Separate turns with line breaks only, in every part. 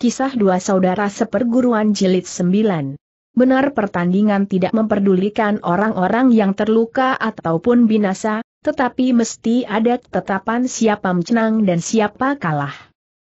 Kisah Dua Saudara Seperguruan Jilid 9 Benar pertandingan tidak memperdulikan orang-orang yang terluka ataupun binasa, tetapi mesti ada tetapan siapa menang dan siapa kalah.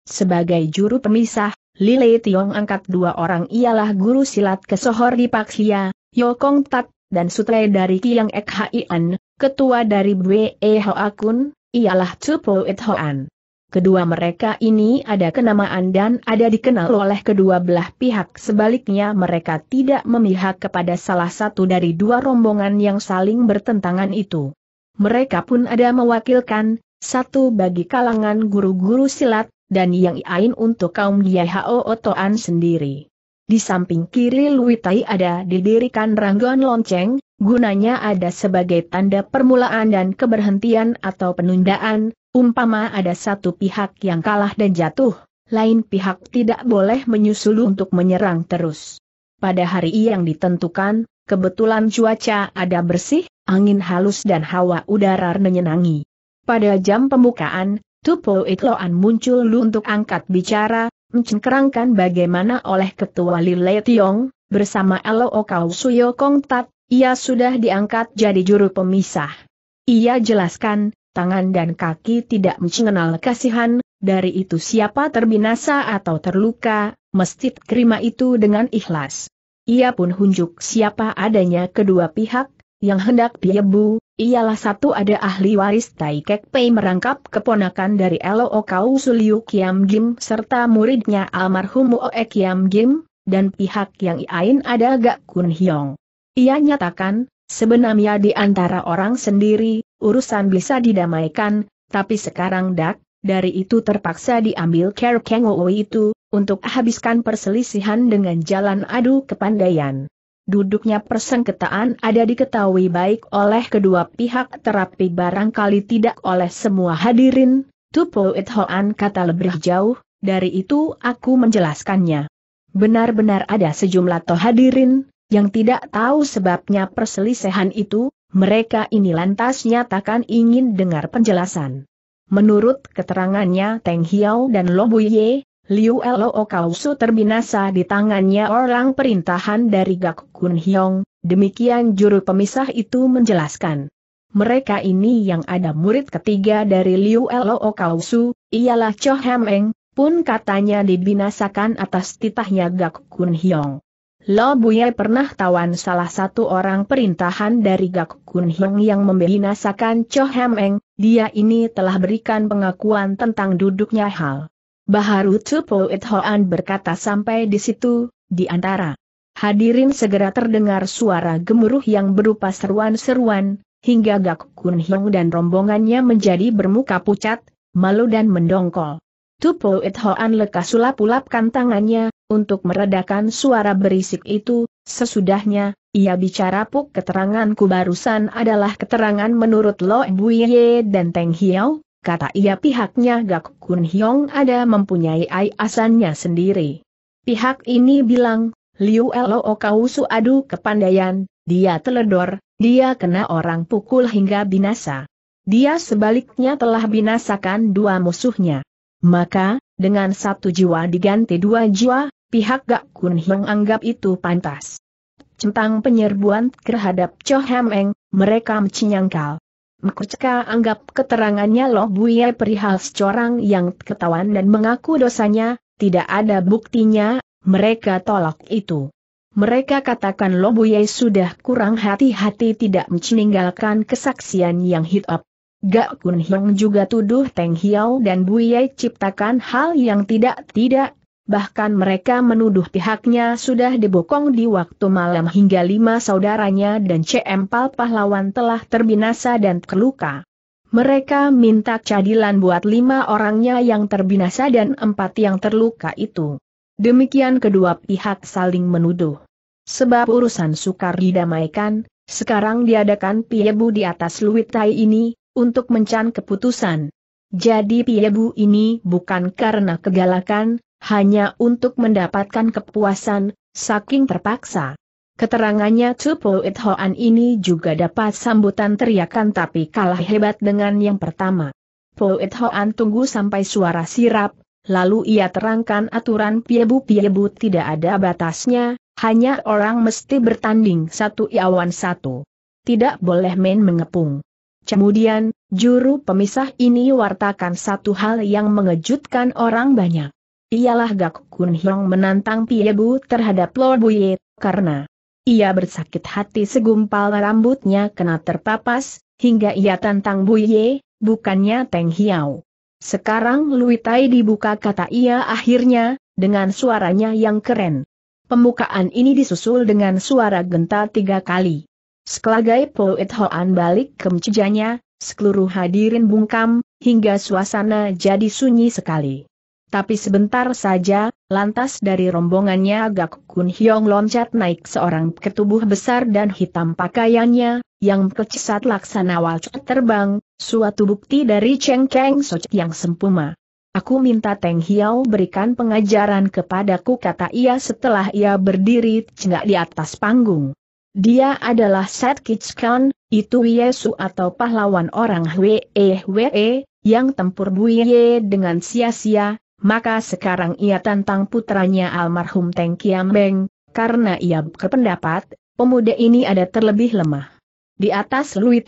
Sebagai juru pemisah, Lile Tiong angkat dua orang ialah guru silat kesohor di Paksia, Yokong Tat, dan sutre dari Kiang Ek An, ketua dari Bwe Hoa Kun, ialah Tupo It Hoan. Kedua mereka ini ada kenamaan dan ada dikenal oleh kedua belah pihak sebaliknya mereka tidak memihak kepada salah satu dari dua rombongan yang saling bertentangan itu. Mereka pun ada mewakilkan, satu bagi kalangan guru-guru silat, dan yang lain untuk kaum Yahao Otoan sendiri. Di samping kiri Luitai ada didirikan ranggon lonceng, gunanya ada sebagai tanda permulaan dan keberhentian atau penundaan, Umpama ada satu pihak yang kalah dan jatuh, lain pihak tidak boleh menyusul untuk menyerang terus. Pada hari yang ditentukan, kebetulan cuaca ada bersih, angin halus dan hawa udara menyenangi. Pada jam pembukaan, Tupo Itloan muncul untuk angkat bicara, mencengkerangkan bagaimana oleh ketua Lile Tiong, bersama Elo Okau Suyo Tat, ia sudah diangkat jadi juru pemisah. Ia jelaskan, tangan dan kaki tidak mengenal kasihan, dari itu siapa terbinasa atau terluka, mesti terima itu dengan ikhlas. Ia pun hunjuk siapa adanya kedua pihak, yang hendak piebu, ialah satu ada ahli waris Tai Kek Pei merangkap keponakan dari Elo Kau Suliu Kiam Gim serta muridnya almarhum Oe Kiam Gim, dan pihak yang iain ada Gak Kun Hiong. Ia nyatakan, Sebenarnya ya di antara orang sendiri, urusan bisa didamaikan, tapi sekarang dak, dari itu terpaksa diambil care Kengowo itu, untuk habiskan perselisihan dengan jalan adu kepandaian. Duduknya persengketaan ada diketahui baik oleh kedua pihak terapi barangkali tidak oleh semua hadirin, Tupo It Hoan kata lebih jauh, dari itu aku menjelaskannya. Benar-benar ada sejumlah toh hadirin, yang tidak tahu sebabnya perselisihan itu, mereka ini lantas nyatakan ingin dengar penjelasan. Menurut keterangannya Teng Hiao dan Lo Buye, Liu Lo Kausu terbinasa di tangannya orang perintahan dari Gak Kun Hiong, demikian juru pemisah itu menjelaskan. Mereka ini yang ada murid ketiga dari Liu Lo Kausu, ialah Cho Hem Eng, pun katanya dibinasakan atas titahnya Gak Kun Hiong. Lo Buye pernah tawan salah satu orang perintahan dari Gak Kun Hong yang membinasakan Cho Hem Eng, dia ini telah berikan pengakuan tentang duduknya hal. Baharu tu Tupoit Hoan berkata sampai di situ, di antara. Hadirin segera terdengar suara gemuruh yang berupa seruan-seruan, hingga Gak Kun Hong dan rombongannya menjadi bermuka pucat, malu dan mendongkol. Tupoit Hoan lekas sulap-ulapkan tangannya, untuk meredakan suara berisik itu, sesudahnya, ia bicara puk keteranganku barusan adalah keterangan menurut Lo Buye dan Teng Hiao, kata ia pihaknya Gak Kun Hiong ada mempunyai ayasannya sendiri. Pihak ini bilang, Liu Elo Kausu adu kepandaian, dia teledor, dia kena orang pukul hingga binasa. Dia sebaliknya telah binasakan dua musuhnya. Maka, dengan satu jiwa diganti dua jiwa, pihak Gak Kun Heng anggap itu pantas. Centang penyerbuan terhadap Cho Hem Eng, mereka mencinyangkal. Mkucka anggap keterangannya Loh Buye perihal seorang yang ketahuan dan mengaku dosanya, tidak ada buktinya, mereka tolak itu. Mereka katakan Loh Buye sudah kurang hati-hati tidak meninggalkan kesaksian yang hit up. Gak Kun Heng juga tuduh Teng Hiao dan Buye ciptakan hal yang tidak-tidak, bahkan mereka menuduh pihaknya sudah dibokong di waktu malam hingga lima saudaranya dan CM Pal pahlawan telah terbinasa dan terluka. Mereka minta keadilan buat lima orangnya yang terbinasa dan empat yang terluka itu. Demikian kedua pihak saling menuduh. Sebab urusan sukar didamaikan, sekarang diadakan piebu di atas luitai ini, untuk mencan keputusan. Jadi piebu ini bukan karena kegalakan, hanya untuk mendapatkan kepuasan, saking terpaksa. Keterangannya Tupo It Hoan ini juga dapat sambutan teriakan tapi kalah hebat dengan yang pertama. Poet Hoan tunggu sampai suara sirap, lalu ia terangkan aturan piebu-piebu tidak ada batasnya, hanya orang mesti bertanding satu iawan satu. Tidak boleh main mengepung. Kemudian, juru pemisah ini wartakan satu hal yang mengejutkan orang banyak ialah Gak Kun Hiong menantang Piebu terhadap Lord Buye, karena ia bersakit hati segumpal rambutnya kena terpapas, hingga ia tantang Buye, bukannya Teng Hiao. Sekarang Luitai dibuka kata ia akhirnya, dengan suaranya yang keren. Pembukaan ini disusul dengan suara genta tiga kali. Sekelagai Poet Hoan balik ke mcejanya, seluruh hadirin bungkam, hingga suasana jadi sunyi sekali. Tapi sebentar saja, lantas dari rombongannya Gak Kun Hyong loncat naik seorang ketubuh besar dan hitam pakaiannya, yang kecesat laksana wajah terbang, suatu bukti dari Cheng Keng Soch yang sempuma. Aku minta Teng Hiao berikan pengajaran kepadaku kata ia setelah ia berdiri tidak di atas panggung. Dia adalah Sat Kitchkan, itu Yesu atau pahlawan orang Hwee eh, Hwee, eh, yang tempur buye dengan sia-sia, maka sekarang ia tantang putranya almarhum Teng Kiam Beng, karena ia berpendapat, pemuda ini ada terlebih lemah. Di atas Lui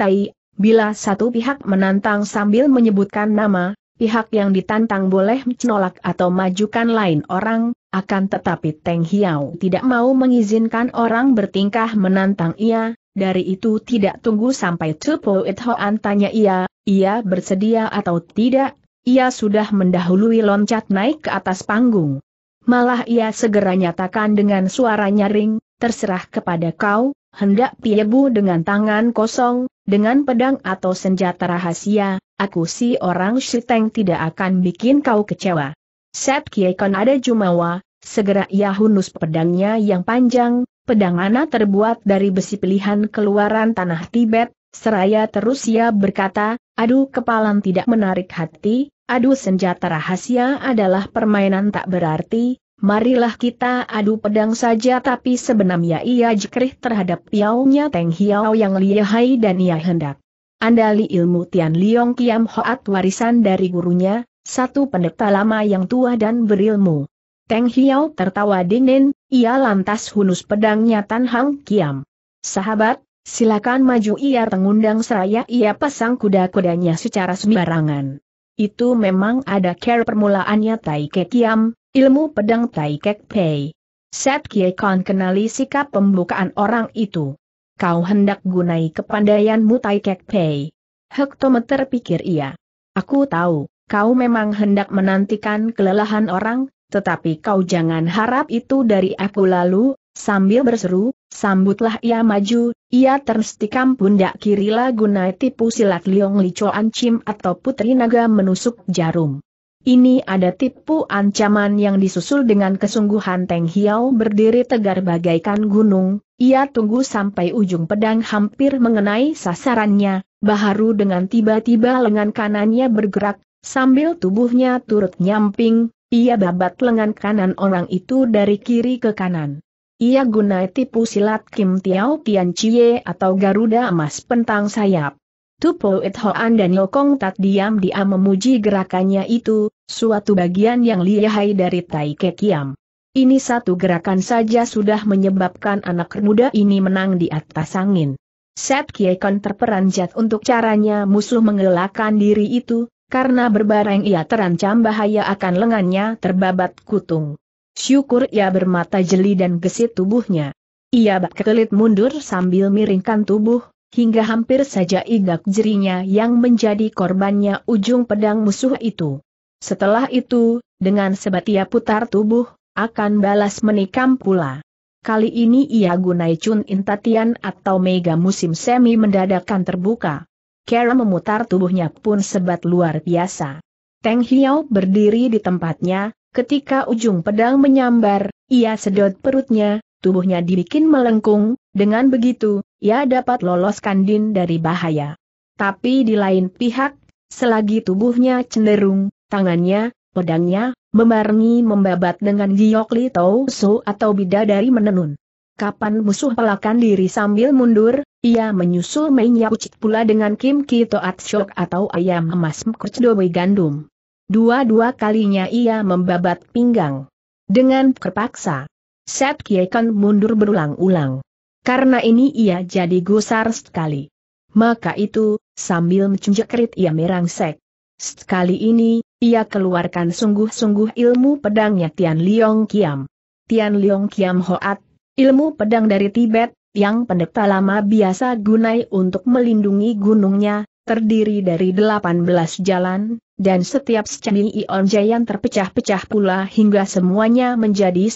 bila satu pihak menantang sambil menyebutkan nama, pihak yang ditantang boleh menolak atau majukan lain orang, akan tetapi Teng Hiau tidak mau mengizinkan orang bertingkah menantang ia, dari itu tidak tunggu sampai Tupo It tanya ia, ia bersedia atau tidak, ia sudah mendahului loncat naik ke atas panggung. Malah ia segera nyatakan dengan suara nyaring, terserah kepada kau, hendak piebu dengan tangan kosong, dengan pedang atau senjata rahasia, aku si orang Shiteng tidak akan bikin kau kecewa. Set Kiekon ada Jumawa, segera ia hunus pedangnya yang panjang, pedang Ana terbuat dari besi pilihan keluaran tanah Tibet, seraya terus ia berkata, aduh kepalan tidak menarik hati, Adu senjata rahasia adalah permainan tak berarti, marilah kita adu pedang saja tapi sebenarnya ia jekrih terhadap piaunya Teng Hiao yang lihai dan ia hendak. Andali ilmu Tian Liong Kiam Hoat warisan dari gurunya, satu pendeta lama yang tua dan berilmu. Teng Hiao tertawa dingin, ia lantas hunus pedangnya Tan Hang Kiam. Sahabat, silakan maju ia tengundang seraya ia pasang kuda-kudanya secara sembarangan. Itu memang ada care permulaannya Tai Kek Kiam, ilmu pedang Tai Kek Pei. Set Kie Kon kenali sikap pembukaan orang itu. Kau hendak gunai kepandaianmu Tai Kek Pei. Hektometer pikir ia. Aku tahu, kau memang hendak menantikan kelelahan orang, tetapi kau jangan harap itu dari aku lalu, Sambil berseru, sambutlah ia maju, ia terstikam pundak kiri naik tipu silat Liong Li Choan Chim atau Putri Naga menusuk jarum. Ini ada tipu ancaman yang disusul dengan kesungguhan Teng hiau berdiri tegar bagaikan gunung, ia tunggu sampai ujung pedang hampir mengenai sasarannya, baharu dengan tiba-tiba lengan kanannya bergerak, sambil tubuhnya turut nyamping, ia babat lengan kanan orang itu dari kiri ke kanan. Ia guna tipu silat Kim Tiao Tian Chie atau Garuda Emas Pentang Sayap. Tupo It Hoan dan Yokong tak diam-diam memuji gerakannya itu, suatu bagian yang lihai dari Tai Kekiam. Ini satu gerakan saja sudah menyebabkan anak muda ini menang di atas angin. Set Kiekon terperanjat untuk caranya musuh mengelakkan diri itu, karena berbareng ia terancam bahaya akan lengannya terbabat kutung. Syukur ia bermata jeli dan gesit tubuhnya. Ia berkelit mundur sambil miringkan tubuh, hingga hampir saja igak jerinya yang menjadi korbannya ujung pedang musuh itu. Setelah itu, dengan sebat ia putar tubuh, akan balas menikam pula. Kali ini ia gunai Chun Intatian atau Mega Musim Semi mendadakan terbuka. Kera memutar tubuhnya pun sebat luar biasa. Teng Hiao berdiri di tempatnya, Ketika ujung pedang menyambar, ia sedot perutnya, tubuhnya dibikin melengkung, dengan begitu, ia dapat lolos Kandin dari bahaya. Tapi di lain pihak, selagi tubuhnya cenderung, tangannya, pedangnya, membarengi membabat dengan giok Li su atau bidadari menenun. Kapan musuh pelakan diri sambil mundur, ia menyusul mainnya Yakuchik pula dengan Kim Ki Toat atau ayam emas Mkuch Gandum. Dua-dua kalinya ia membabat pinggang. Dengan terpaksa, Set Kiekan mundur berulang-ulang. Karena ini ia jadi gusar sekali. Maka itu, sambil mencunjekrit ia merangsek. Sekali ini, ia keluarkan sungguh-sungguh ilmu pedangnya Tian Liong Kiam. Tian Liong Kiam Hoat, ilmu pedang dari Tibet, yang pendeta lama biasa gunai untuk melindungi gunungnya, terdiri dari 18 jalan, dan setiap secani ion jayan terpecah-pecah pula hingga semuanya menjadi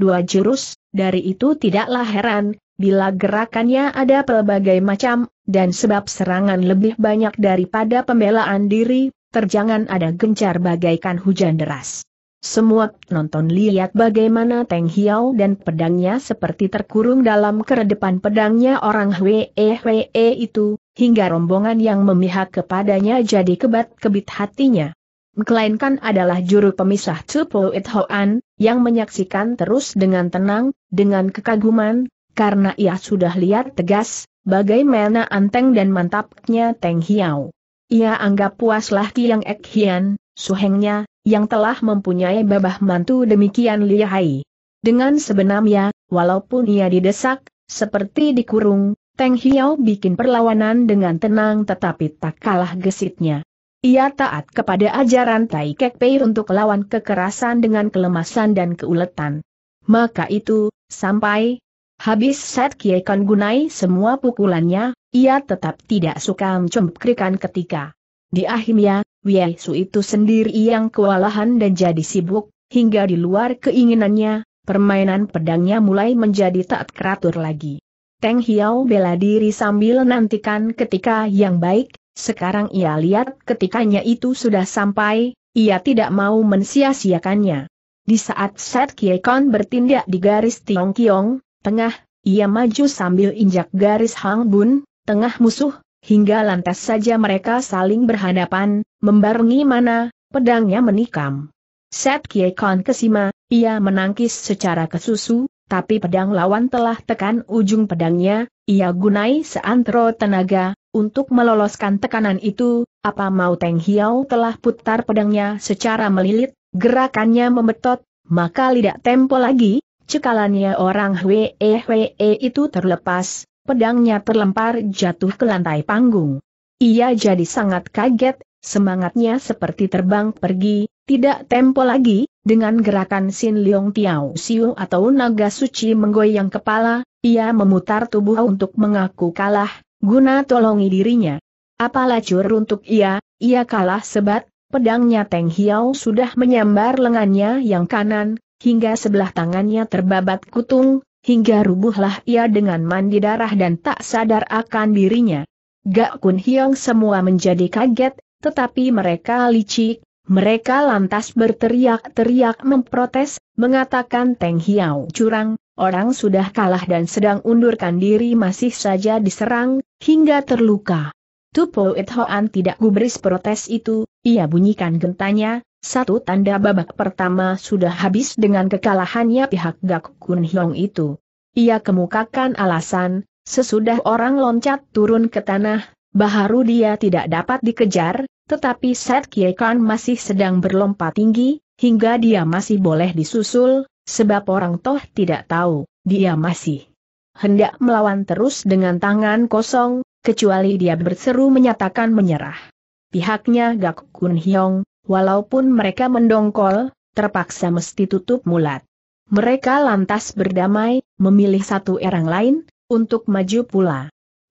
dua jurus, dari itu tidaklah heran, bila gerakannya ada pelbagai macam, dan sebab serangan lebih banyak daripada pembelaan diri, terjangan ada gencar bagaikan hujan deras. Semua nonton lihat bagaimana Teng Hiao dan pedangnya seperti terkurung dalam keredepan pedangnya orang Hwee Hwee itu, hingga rombongan yang memihak kepadanya jadi kebat-kebit hatinya. Melainkan adalah juru pemisah Cupo It Hoan, yang menyaksikan terus dengan tenang, dengan kekaguman, karena ia sudah lihat tegas, bagaimana anteng dan mantapnya Teng Hiao. Ia anggap puaslah Kiang Ek Hian, suhengnya, yang telah mempunyai babah mantu demikian lihai. Dengan sebenarnya, walaupun ia didesak, seperti dikurung, Teng Hiao bikin perlawanan dengan tenang tetapi tak kalah gesitnya. Ia taat kepada ajaran Tai Kek Pei untuk lawan kekerasan dengan kelemasan dan keuletan. Maka itu, sampai habis Set Kie Kan gunai semua pukulannya, ia tetap tidak suka mencemkrikan ketika di akhirnya, Wei Su itu sendiri yang kewalahan dan jadi sibuk, hingga di luar keinginannya, permainan pedangnya mulai menjadi tak teratur lagi. Teng Hiao bela diri sambil nantikan ketika yang baik, sekarang ia lihat ketikanya itu sudah sampai, ia tidak mau mensia-siakannya. Di saat Set Kon bertindak di garis Tiong Kiong, tengah, ia maju sambil injak garis Hang Bun, tengah musuh, Hingga lantas saja mereka saling berhadapan, membarengi mana, pedangnya menikam. Set Kie Kon kesima, ia menangkis secara kesusu, tapi pedang lawan telah tekan ujung pedangnya, ia gunai seantero tenaga, untuk meloloskan tekanan itu, apa mau Teng Hiao telah putar pedangnya secara melilit, gerakannya membetot, maka tidak tempo lagi, cekalannya orang Hwee Hwee itu terlepas, pedangnya terlempar jatuh ke lantai panggung. Ia jadi sangat kaget, semangatnya seperti terbang pergi, tidak tempo lagi, dengan gerakan Sin Leong Tiao Siu atau naga suci menggoyang kepala, ia memutar tubuh untuk mengaku kalah, guna tolongi dirinya. Apa lacur untuk ia, ia kalah sebat, pedangnya Teng Hiao sudah menyambar lengannya yang kanan, hingga sebelah tangannya terbabat kutung, hingga rubuhlah ia dengan mandi darah dan tak sadar akan dirinya. Gak Kun Hiong semua menjadi kaget, tetapi mereka licik, mereka lantas berteriak-teriak memprotes, mengatakan Teng Hiao curang, orang sudah kalah dan sedang undurkan diri masih saja diserang, hingga terluka. Tupo Ithoan tidak gubris protes itu, ia bunyikan gentanya, satu tanda babak pertama sudah habis dengan kekalahannya pihak Gak Kun Hiong itu. Ia kemukakan alasan, sesudah orang loncat turun ke tanah, baharu dia tidak dapat dikejar, tetapi Set Kie Kan masih sedang berlompat tinggi, hingga dia masih boleh disusul, sebab orang toh tidak tahu, dia masih hendak melawan terus dengan tangan kosong, kecuali dia berseru menyatakan menyerah. Pihaknya Gak Kun Hyong, Walaupun mereka mendongkol, terpaksa mesti tutup mulat. Mereka lantas berdamai, memilih satu erang lain, untuk maju pula.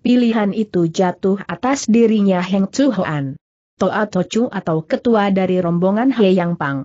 Pilihan itu jatuh atas dirinya Heng Tzu Hoan. Toa Tochu atau ketua dari rombongan He Yang Pang.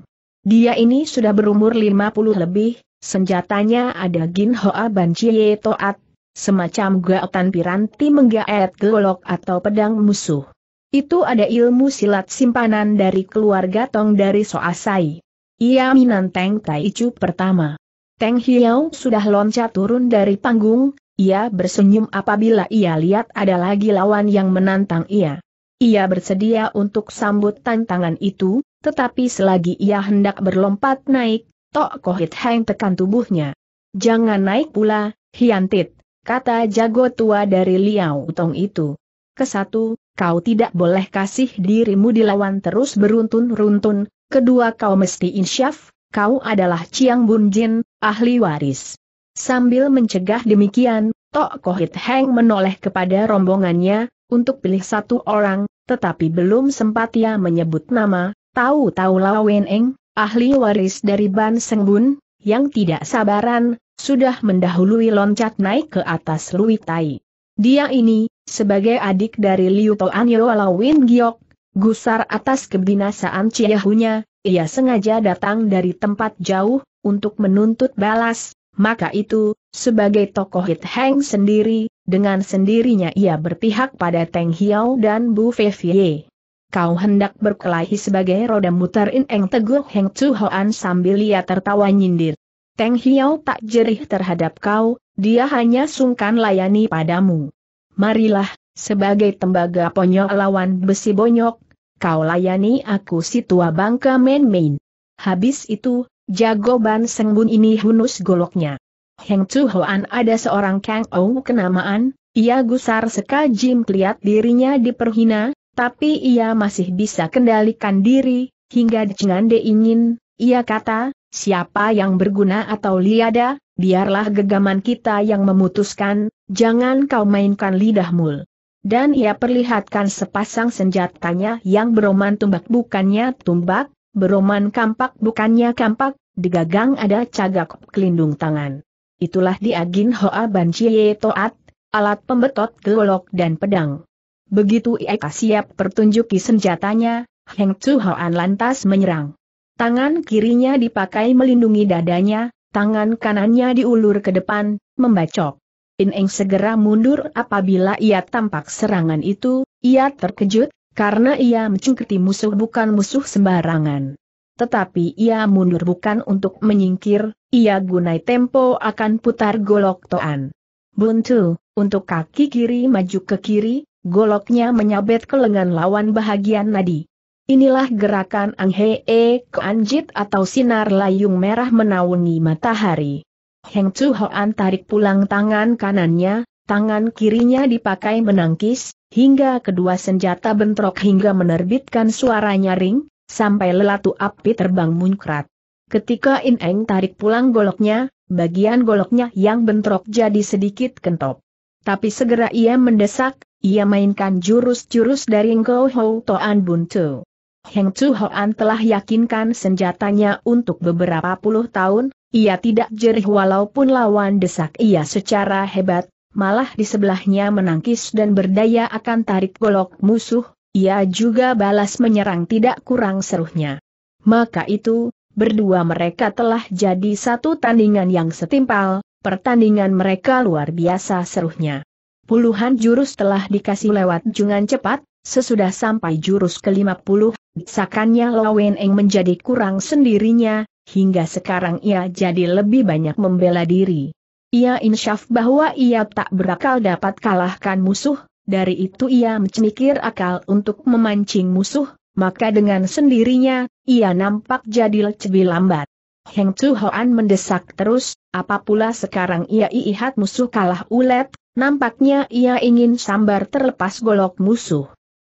Dia ini sudah berumur 50 lebih, senjatanya ada Gin Hoa Ban Chie Toat, semacam gaotan piranti menggaet golok atau pedang musuh. Itu ada ilmu silat simpanan dari keluarga Tong dari Soasai. Ia minanteng Taichu pertama. Teng Hiao sudah loncat turun dari panggung, ia bersenyum apabila ia lihat ada lagi lawan yang menantang ia. Ia bersedia untuk sambut tantangan itu, tetapi selagi ia hendak berlompat naik, Tok Kohit Heng tekan tubuhnya. Jangan naik pula, Hiantit, kata jago tua dari Liao Tong itu. Kesatu, kau tidak boleh kasih dirimu dilawan terus beruntun-runtun, kedua kau mesti insyaf, kau adalah Ciang Bun Jin, ahli waris. Sambil mencegah demikian, Tok Kohit Heng menoleh kepada rombongannya, untuk pilih satu orang, tetapi belum sempat ia menyebut nama, tahu-tahu Lawen Eng, ahli waris dari Ban Seng Bun, yang tidak sabaran, sudah mendahului loncat naik ke atas Lui Tai. Dia ini, sebagai adik dari Liu Yowala Win Giok, gusar atas kebinasaan Ciehunya, ia sengaja datang dari tempat jauh, untuk menuntut balas, maka itu, sebagai tokoh Hit Heng sendiri, dengan sendirinya ia berpihak pada Teng Hiao dan Bu Fevye. Kau hendak berkelahi sebagai roda muter In Eng Teguh Heng Chu Hoan sambil ia tertawa nyindir. Teng Hiao tak jerih terhadap kau, dia hanya sungkan layani padamu. Marilah, sebagai tembaga ponyok lawan besi bonyok, kau layani aku si tua bangka main-main. Habis itu, jago ban sengbun ini hunus goloknya. Heng Tzu Hoan ada seorang Kang Ou kenamaan, ia gusar seka Jim lihat dirinya diperhina, tapi ia masih bisa kendalikan diri, hingga dicengande ingin, ia kata, siapa yang berguna atau liada, biarlah gegaman kita yang memutuskan, jangan kau mainkan lidahmu. Dan ia perlihatkan sepasang senjatanya yang beroman tumbak bukannya tumbak, beroman kampak bukannya kampak, digagang ada cagak kelindung tangan. Itulah diagin Hoa Ban Chie Toat, alat pembetot gelok dan pedang. Begitu ia siap pertunjuki senjatanya, Heng Tzu Hoan lantas menyerang. Tangan kirinya dipakai melindungi dadanya, Tangan kanannya diulur ke depan, membacok. Ineng segera mundur apabila ia tampak serangan itu, ia terkejut, karena ia mencungkiti musuh bukan musuh sembarangan. Tetapi ia mundur bukan untuk menyingkir, ia gunai tempo akan putar golok toan. Buntu, untuk kaki kiri maju ke kiri, goloknya menyabet ke lengan lawan bahagian nadi. Inilah gerakan Ang Hee Keanjit atau sinar layung merah menaungi matahari. Heng Chu Hoan tarik pulang tangan kanannya, tangan kirinya dipakai menangkis, hingga kedua senjata bentrok hingga menerbitkan suara nyaring, sampai lelatu api terbang muncrat. Ketika In Eng tarik pulang goloknya, bagian goloknya yang bentrok jadi sedikit kentop. Tapi segera ia mendesak, ia mainkan jurus-jurus dari Ngo Hou Toan Buntu. Heng Chu Hoan telah yakinkan senjatanya untuk beberapa puluh tahun, ia tidak jerih walaupun lawan desak ia secara hebat, malah di sebelahnya menangkis dan berdaya akan tarik golok musuh, ia juga balas menyerang tidak kurang seruhnya. Maka itu, berdua mereka telah jadi satu tandingan yang setimpal, pertandingan mereka luar biasa seruhnya. Puluhan jurus telah dikasih lewat jungan cepat, Sesudah sampai jurus ke-50, sakannya Lawen Eng menjadi kurang sendirinya, hingga sekarang ia jadi lebih banyak membela diri. Ia insyaf bahwa ia tak berakal dapat kalahkan musuh, dari itu ia mencemikir akal untuk memancing musuh, maka dengan sendirinya, ia nampak jadi lebih lambat. Heng Chu Hoan mendesak terus, apapula sekarang ia iihat musuh kalah ulet, nampaknya ia ingin sambar terlepas golok musuh.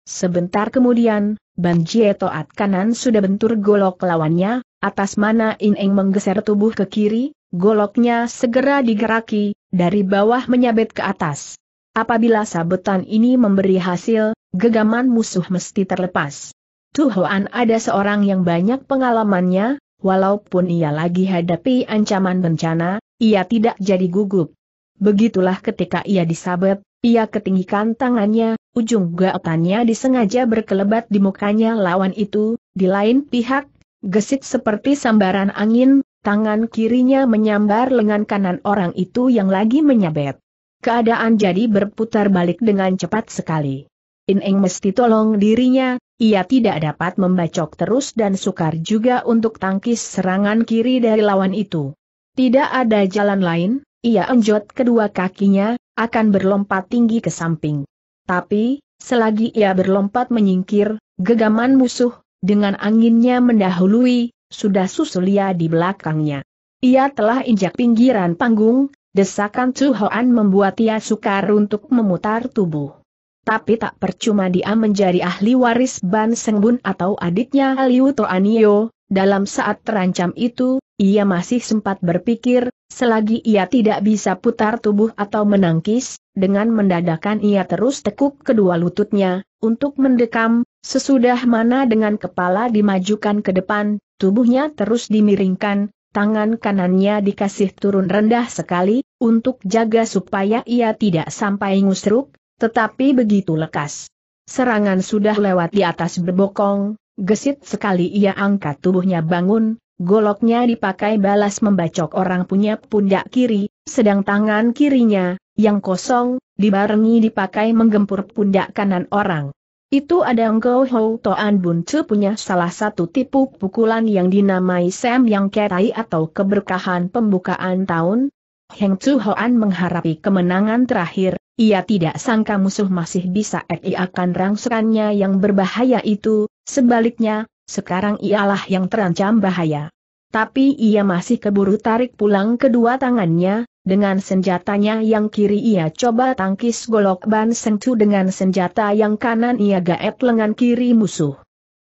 Sebentar kemudian, Ban Jie Toat kanan sudah bentur golok lawannya, atas mana In Eng menggeser tubuh ke kiri, goloknya segera digeraki, dari bawah menyabet ke atas. Apabila sabetan ini memberi hasil, gegaman musuh mesti terlepas. Tu Hoan ada seorang yang banyak pengalamannya, walaupun ia lagi hadapi ancaman bencana, ia tidak jadi gugup. Begitulah ketika ia disabet, ia ketinggikan tangannya, ujung gaotannya disengaja berkelebat di mukanya lawan itu, di lain pihak, gesit seperti sambaran angin, tangan kirinya menyambar lengan kanan orang itu yang lagi menyabet. Keadaan jadi berputar balik dengan cepat sekali. Ineng mesti tolong dirinya, ia tidak dapat membacok terus dan sukar juga untuk tangkis serangan kiri dari lawan itu. Tidak ada jalan lain, ia enjot kedua kakinya, akan berlompat tinggi ke samping. Tapi, selagi ia berlompat menyingkir, gegaman musuh, dengan anginnya mendahului, sudah susul ia di belakangnya. Ia telah injak pinggiran panggung, desakan Chu Hoan membuat ia sukar untuk memutar tubuh. Tapi tak percuma dia menjadi ahli waris Ban Sengbun atau adiknya Liu Toanio, dalam saat terancam itu, ia masih sempat berpikir, Selagi ia tidak bisa putar tubuh atau menangkis, dengan mendadakan ia terus tekuk kedua lututnya, untuk mendekam, sesudah mana dengan kepala dimajukan ke depan, tubuhnya terus dimiringkan, tangan kanannya dikasih turun rendah sekali, untuk jaga supaya ia tidak sampai ngusruk, tetapi begitu lekas. Serangan sudah lewat di atas berbokong, gesit sekali ia angkat tubuhnya bangun, goloknya dipakai balas membacok orang punya pundak kiri, sedang tangan kirinya, yang kosong, dibarengi dipakai menggempur pundak kanan orang. Itu ada Engkau ho Toan Bun Chu punya salah satu tipu pukulan yang dinamai Sam Yang Ketai atau keberkahan pembukaan tahun. Heng Chu Hoan mengharapi kemenangan terakhir, ia tidak sangka musuh masih bisa eki akan rangserannya yang berbahaya itu, sebaliknya, sekarang ialah yang terancam bahaya. Tapi ia masih keburu tarik pulang kedua tangannya, dengan senjatanya yang kiri ia coba tangkis golok ban sentu dengan senjata yang kanan ia gaet lengan kiri musuh.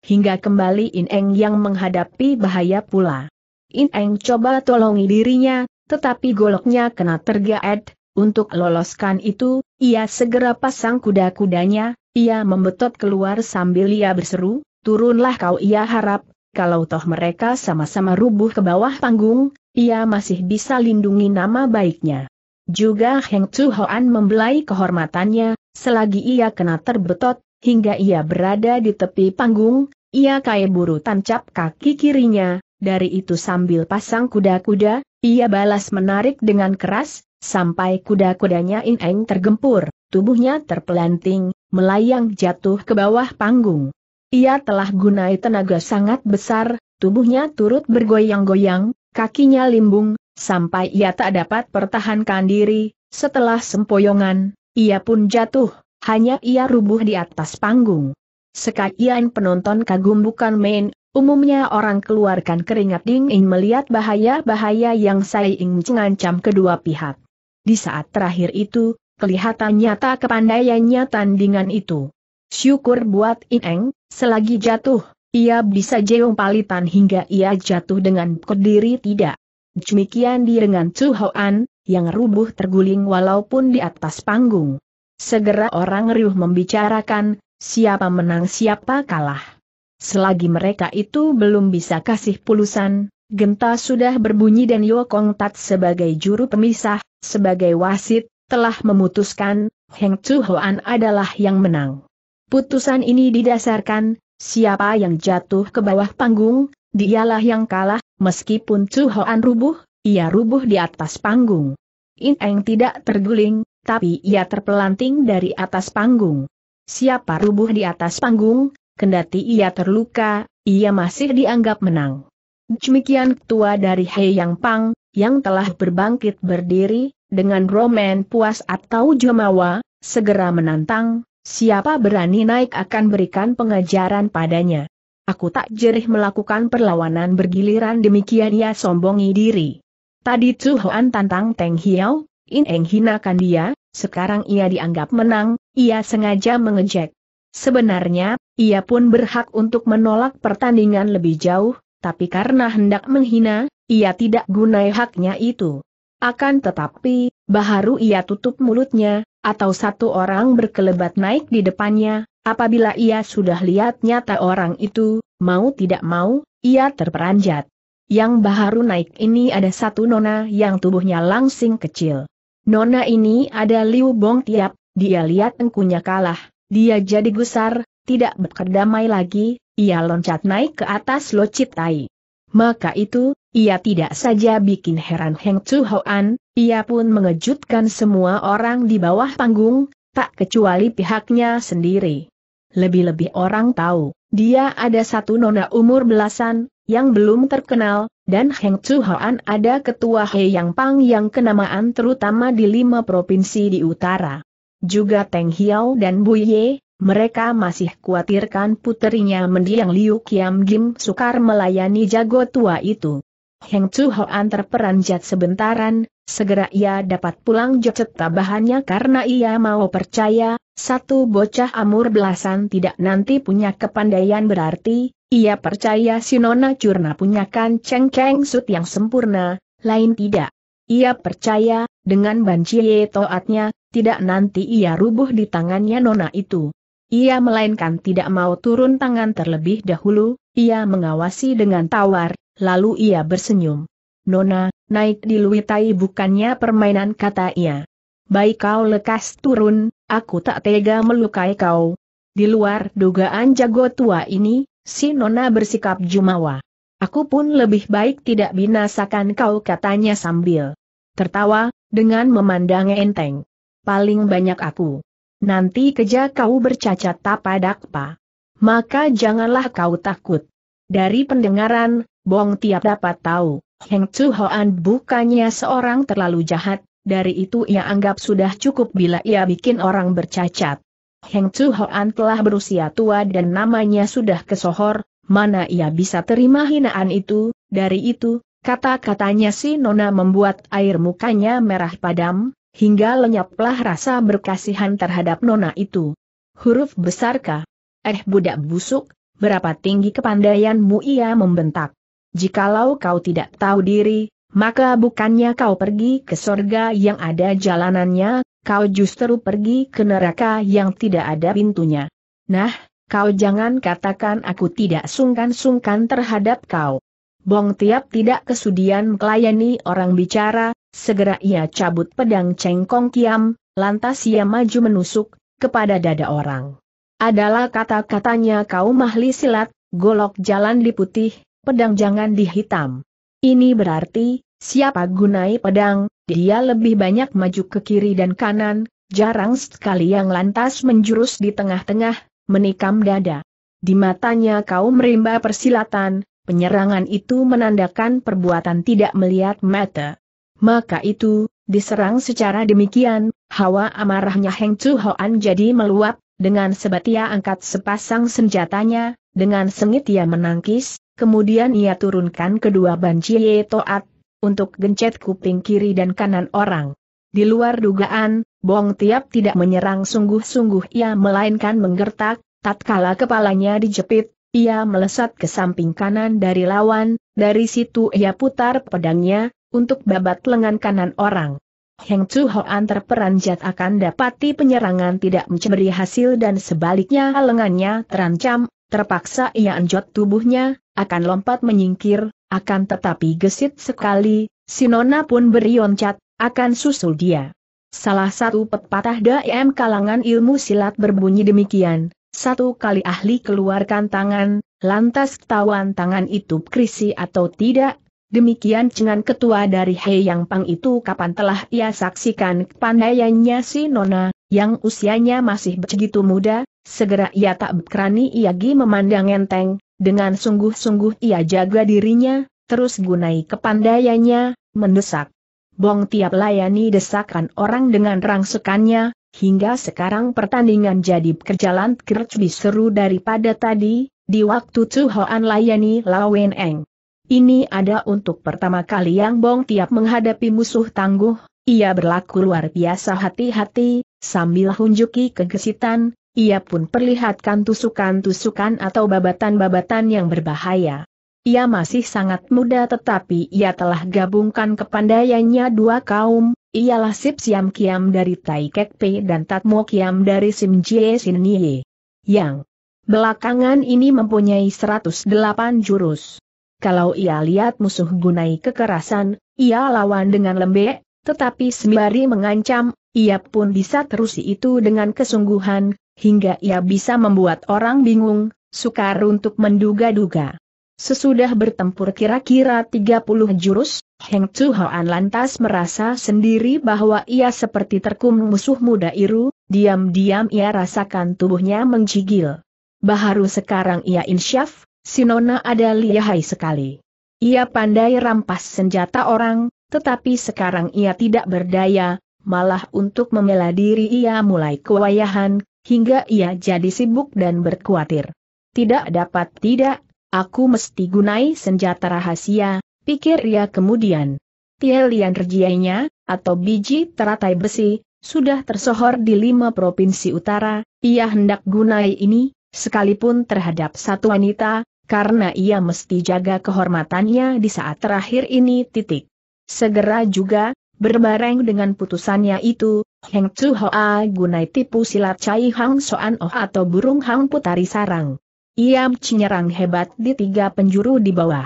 Hingga kembali Ineng yang menghadapi bahaya pula. Ineng coba tolongi dirinya, tetapi goloknya kena tergaet, untuk loloskan itu, ia segera pasang kuda-kudanya, ia membetot keluar sambil ia berseru, turunlah kau ia harap, kalau toh mereka sama-sama rubuh ke bawah panggung, ia masih bisa lindungi nama baiknya. Juga Heng Tzu Hoan membelai kehormatannya, selagi ia kena terbetot, hingga ia berada di tepi panggung, ia kaya buru tancap kaki kirinya, dari itu sambil pasang kuda-kuda, ia balas menarik dengan keras, sampai kuda-kudanya Ineng tergempur, tubuhnya terpelanting, melayang jatuh ke bawah panggung. Ia telah gunai tenaga sangat besar, tubuhnya turut bergoyang-goyang, kakinya limbung, sampai ia tak dapat pertahankan diri, setelah sempoyongan, ia pun jatuh, hanya ia rubuh di atas panggung. Sekian penonton kagum bukan main, umumnya orang keluarkan keringat dingin melihat bahaya-bahaya yang saing mengancam kedua pihak. Di saat terakhir itu, kelihatan nyata kepandaiannya tandingan itu. Syukur buat Ineng, Selagi jatuh, ia bisa jeong palitan hingga ia jatuh dengan berdiri tidak. Demikian dia dengan Chu Hoan, yang rubuh terguling walaupun di atas panggung. Segera orang riuh membicarakan, siapa menang siapa kalah. Selagi mereka itu belum bisa kasih pulusan, genta sudah berbunyi dan Kong Tat sebagai juru pemisah, sebagai wasit, telah memutuskan, Heng Chu Hoan adalah yang menang. Putusan ini didasarkan, siapa yang jatuh ke bawah panggung, dialah yang kalah, meskipun Chu Hoan rubuh, ia rubuh di atas panggung. In Eng tidak terguling, tapi ia terpelanting dari atas panggung. Siapa rubuh di atas panggung, kendati ia terluka, ia masih dianggap menang. Demikian ketua dari Hei Yang Pang, yang telah berbangkit berdiri, dengan Roman puas atau jomawa, segera menantang, Siapa berani naik akan berikan pengajaran padanya. Aku tak jerih melakukan perlawanan bergiliran demikian ia sombongi diri. Tadi Chu Hoan tantang Teng Hiao, In Eng hinakan dia, sekarang ia dianggap menang, ia sengaja mengejek. Sebenarnya, ia pun berhak untuk menolak pertandingan lebih jauh, tapi karena hendak menghina, ia tidak gunai haknya itu. Akan tetapi, baharu ia tutup mulutnya, atau satu orang berkelebat naik di depannya, apabila ia sudah lihat nyata orang itu, mau tidak mau, ia terperanjat. Yang baru naik ini ada satu nona yang tubuhnya langsing kecil. Nona ini ada Liu Bong Tiap, dia lihat engkunya kalah, dia jadi gusar, tidak berkedamai lagi, ia loncat naik ke atas locit tai. Maka itu, ia tidak saja bikin heran Heng Chu Hoan, ia pun mengejutkan semua orang di bawah panggung, tak kecuali pihaknya sendiri. Lebih-lebih orang tahu, dia ada satu nona umur belasan, yang belum terkenal, dan Heng Chu Hoan ada ketua He Yang Pang yang kenamaan terutama di lima provinsi di utara. Juga Teng Hiao dan Bu Ye, mereka masih khawatirkan puterinya mendiang Liu Kiam Jim sukar melayani jago tua itu. Heng Chu Hoan terperanjat sebentaran, segera ia dapat pulang jocet tabahannya karena ia mau percaya, satu bocah amur belasan tidak nanti punya kepandaian berarti, ia percaya si Nona Curna punyakan cengkeng sut yang sempurna, lain tidak. Ia percaya, dengan banci toatnya, tidak nanti ia rubuh di tangannya Nona itu. Ia melainkan tidak mau turun tangan terlebih dahulu, ia mengawasi dengan tawar, lalu ia bersenyum. Nona, naik di luitai bukannya permainan kata ia. Baik kau lekas turun, aku tak tega melukai kau. Di luar dugaan jago tua ini, si Nona bersikap jumawa. Aku pun lebih baik tidak binasakan kau katanya sambil tertawa, dengan memandang enteng. Paling banyak aku. Nanti keja kau bercacat tak apa, Maka janganlah kau takut. Dari pendengaran, Bong Tiap dapat tahu, Heng Tzu Hoan bukannya seorang terlalu jahat, dari itu ia anggap sudah cukup bila ia bikin orang bercacat. Heng Tzu Hoan telah berusia tua dan namanya sudah kesohor, mana ia bisa terima hinaan itu, dari itu, kata-katanya si Nona membuat air mukanya merah padam, hingga lenyaplah rasa berkasihan terhadap nona itu. Huruf besar K. Eh budak busuk, berapa tinggi kepandaianmu ia membentak. Jikalau kau tidak tahu diri, maka bukannya kau pergi ke sorga yang ada jalanannya, kau justru pergi ke neraka yang tidak ada pintunya. Nah, kau jangan katakan aku tidak sungkan-sungkan terhadap kau. Bong Tiap tidak kesudian melayani orang bicara, segera ia cabut pedang cengkong kiam, lantas ia maju menusuk, kepada dada orang. Adalah kata-katanya kau mahli silat, golok jalan di putih, pedang jangan di hitam. Ini berarti, siapa gunai pedang, dia lebih banyak maju ke kiri dan kanan, jarang sekali yang lantas menjurus di tengah-tengah, menikam dada. Di matanya kau merimba persilatan, Penyerangan itu menandakan perbuatan tidak melihat mata. Maka itu, diserang secara demikian, hawa amarahnya Heng Chu Hoan jadi meluap, dengan sebatia angkat sepasang senjatanya, dengan sengit ia menangkis, kemudian ia turunkan kedua banci Ye Toat, untuk gencet kuping kiri dan kanan orang. Di luar dugaan, Bong Tiap tidak menyerang sungguh-sungguh ia melainkan menggertak, tatkala kepalanya dijepit, ia melesat ke samping kanan dari lawan, dari situ ia putar pedangnya, untuk babat lengan kanan orang. Heng Tzu Hoan terperanjat akan dapati penyerangan tidak mencari hasil dan sebaliknya lengannya terancam, terpaksa ia anjot tubuhnya, akan lompat menyingkir, akan tetapi gesit sekali, Sinona pun beri berioncat, akan susul dia. Salah satu pepatah daem kalangan ilmu silat berbunyi demikian, satu kali ahli keluarkan tangan, lantas tawan tangan itu krisi atau tidak, demikian dengan ketua dari Hei Yang Pang itu kapan telah ia saksikan kepandaiannya si Nona, yang usianya masih begitu muda, segera ia tak berani iagi memandang enteng, dengan sungguh-sungguh ia jaga dirinya, terus gunai kepandaiannya, mendesak. Bong tiap layani desakan orang dengan rangsekannya, Hingga sekarang pertandingan jadi kerjalan lebih seru daripada tadi, di waktu Chu Hoan layani Lawen Eng. Ini ada untuk pertama kali yang Bong Tiap menghadapi musuh tangguh, ia berlaku luar biasa hati-hati, sambil hunjuki kegesitan, ia pun perlihatkan tusukan-tusukan atau babatan-babatan yang berbahaya. Ia masih sangat muda tetapi ia telah gabungkan kepandaiannya dua kaum, ialah Sip Siam Kiam dari Tai Kek Pe dan Tatmo Kiam dari Sim Jie Sin Nye. Yang belakangan ini mempunyai 108 jurus. Kalau ia lihat musuh gunai kekerasan, ia lawan dengan lembek, tetapi sembari mengancam, ia pun bisa terusi itu dengan kesungguhan, hingga ia bisa membuat orang bingung, sukar untuk menduga-duga. Sesudah bertempur kira-kira 30 jurus, Heng Tzu Hoan lantas merasa sendiri bahwa ia seperti terkum musuh muda Iru, diam-diam ia rasakan tubuhnya menggigil. Baharu sekarang ia insyaf, Sinona ada lihai sekali. Ia pandai rampas senjata orang, tetapi sekarang ia tidak berdaya, malah untuk membela diri ia mulai kewayahan, hingga ia jadi sibuk dan berkhawatir. Tidak dapat tidak, Aku mesti gunai senjata rahasia, pikir ia kemudian. Tielian Rejiainya, atau biji teratai besi, sudah tersohor di lima provinsi utara, ia hendak gunai ini, sekalipun terhadap satu wanita, karena ia mesti jaga kehormatannya di saat terakhir ini titik. Segera juga, berbareng dengan putusannya itu, Heng Tzu Hoa gunai tipu silat Cai Hang Soan Oh atau burung Hang Putari Sarang. Ia menyerang hebat di tiga penjuru di bawah.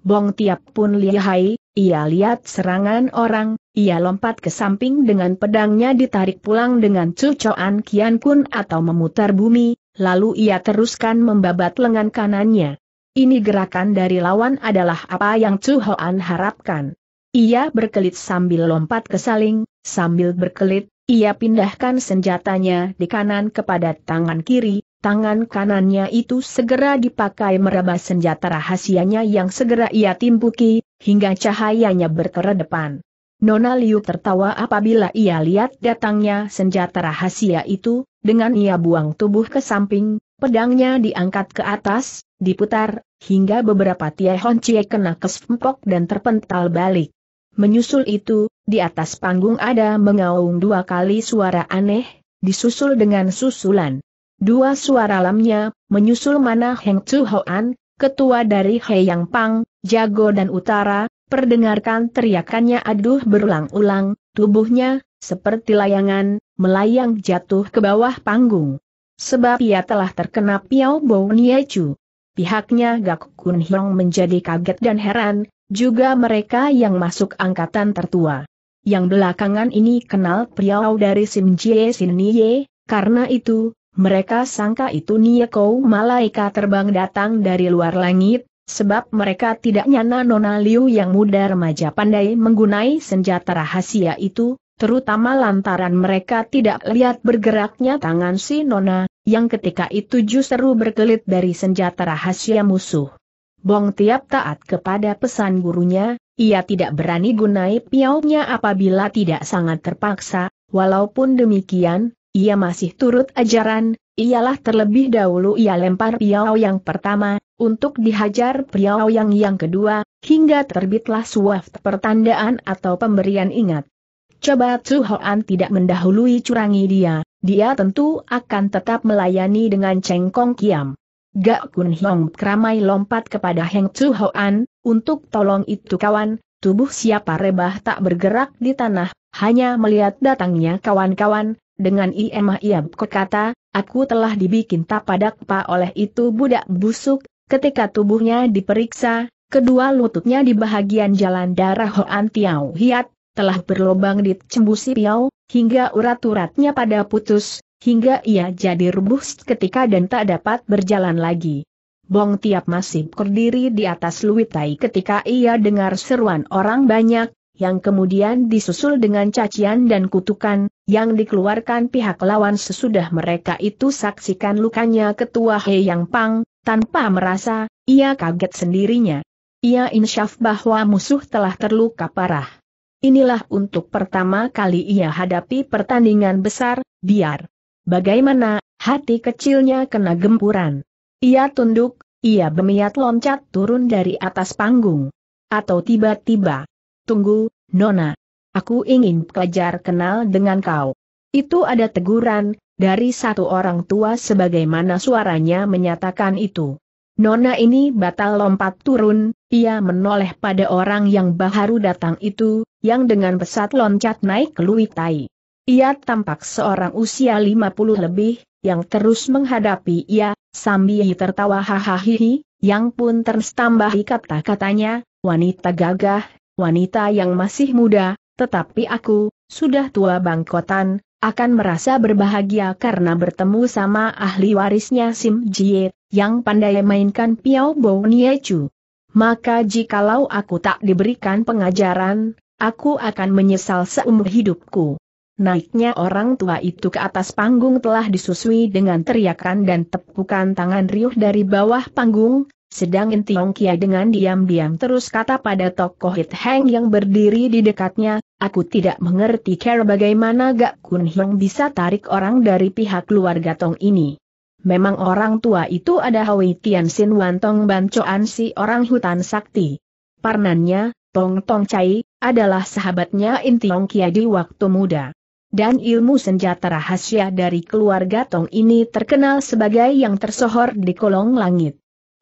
Bong Tiap pun lihai, ia lihat serangan orang, ia lompat ke samping dengan pedangnya ditarik pulang dengan cucoan Kian Kun atau memutar bumi, lalu ia teruskan membabat lengan kanannya. Ini gerakan dari lawan adalah apa yang Chu harapkan. Ia berkelit sambil lompat ke saling, sambil berkelit, ia pindahkan senjatanya di kanan kepada tangan kiri, tangan kanannya itu segera dipakai meraba senjata rahasianya yang segera ia timpuki, hingga cahayanya berkeredepan. Nona Liu tertawa apabila ia lihat datangnya senjata rahasia itu, dengan ia buang tubuh ke samping, pedangnya diangkat ke atas, diputar, hingga beberapa tiehon honcie kena kesempok dan terpental balik. Menyusul itu, di atas panggung ada mengaung dua kali suara aneh, disusul dengan susulan. Dua suara lamnya, menyusul mana Heng Chu Hoan, ketua dari Yang Pang, Jago dan Utara, perdengarkan teriakannya aduh berulang-ulang, tubuhnya, seperti layangan, melayang jatuh ke bawah panggung. Sebab ia telah terkena Piao Bo Chu. Pihaknya Gak Kun Hiong menjadi kaget dan heran, juga mereka yang masuk angkatan tertua. Yang belakangan ini kenal Piao dari Sim Jie Sin Nie, karena itu, mereka sangka itu Niekou Malaika terbang datang dari luar langit, sebab mereka tidak nyana Nona Liu yang muda remaja pandai menggunai senjata rahasia itu, terutama lantaran mereka tidak lihat bergeraknya tangan si Nona, yang ketika itu justru berkelit dari senjata rahasia musuh. Bong Tiap taat kepada pesan gurunya, ia tidak berani gunai piaunya apabila tidak sangat terpaksa, walaupun demikian, ia masih turut ajaran, ialah terlebih dahulu ia lempar piau yang pertama, untuk dihajar piau yang yang kedua, hingga terbitlah suaf pertandaan atau pemberian ingat. Coba Tsu Hoan tidak mendahului curangi dia, dia tentu akan tetap melayani dengan cengkong kiam. Gak Kun Hiong keramai lompat kepada Heng Tsu Hoan, untuk tolong itu kawan, tubuh siapa rebah tak bergerak di tanah, hanya melihat datangnya kawan-kawan, dengan iemah ia berkata, aku telah dibikin tapadak pa oleh itu budak busuk, ketika tubuhnya diperiksa, kedua lututnya di bahagian jalan darah Hoan Tiau Hiat, telah berlobang cembusi piau, hingga urat-uratnya pada putus, hingga ia jadi rubuh ketika dan tak dapat berjalan lagi. Bong Tiap masih berdiri di atas luitai ketika ia dengar seruan orang banyak, yang kemudian disusul dengan cacian dan kutukan, yang dikeluarkan pihak lawan sesudah mereka itu saksikan lukanya ketua He Yang Pang, tanpa merasa, ia kaget sendirinya. Ia insyaf bahwa musuh telah terluka parah. Inilah untuk pertama kali ia hadapi pertandingan besar, biar bagaimana hati kecilnya kena gempuran. Ia tunduk, ia bemiat loncat turun dari atas panggung. Atau tiba-tiba, Tunggu, Nona. Aku ingin pelajar kenal dengan kau. Itu ada teguran, dari satu orang tua sebagaimana suaranya menyatakan itu. Nona ini batal lompat turun, ia menoleh pada orang yang baru datang itu, yang dengan pesat loncat naik ke luitai. Ia tampak seorang usia 50 lebih, yang terus menghadapi ia, sambil tertawa hahaha, yang pun tertambahi kata-katanya, wanita gagah, wanita yang masih muda, tetapi aku, sudah tua bangkotan, akan merasa berbahagia karena bertemu sama ahli warisnya Sim Jie, yang pandai mainkan Piao Bo Chu. Maka jikalau aku tak diberikan pengajaran, aku akan menyesal seumur hidupku. Naiknya orang tua itu ke atas panggung telah disusui dengan teriakan dan tepukan tangan riuh dari bawah panggung, sedang Tiong Kia dengan diam-diam terus kata pada tokoh Hit Heng yang berdiri di dekatnya, aku tidak mengerti cara bagaimana Gak Kun Hiong bisa tarik orang dari pihak keluarga Tong ini. Memang orang tua itu ada Hwi Tian Sin Wan Tong Ban Choan si orang hutan sakti. Parnannya, Tong Tong Chai, adalah sahabatnya Intiong Kia di waktu muda. Dan ilmu senjata rahasia dari keluarga Tong ini terkenal sebagai yang tersohor di kolong langit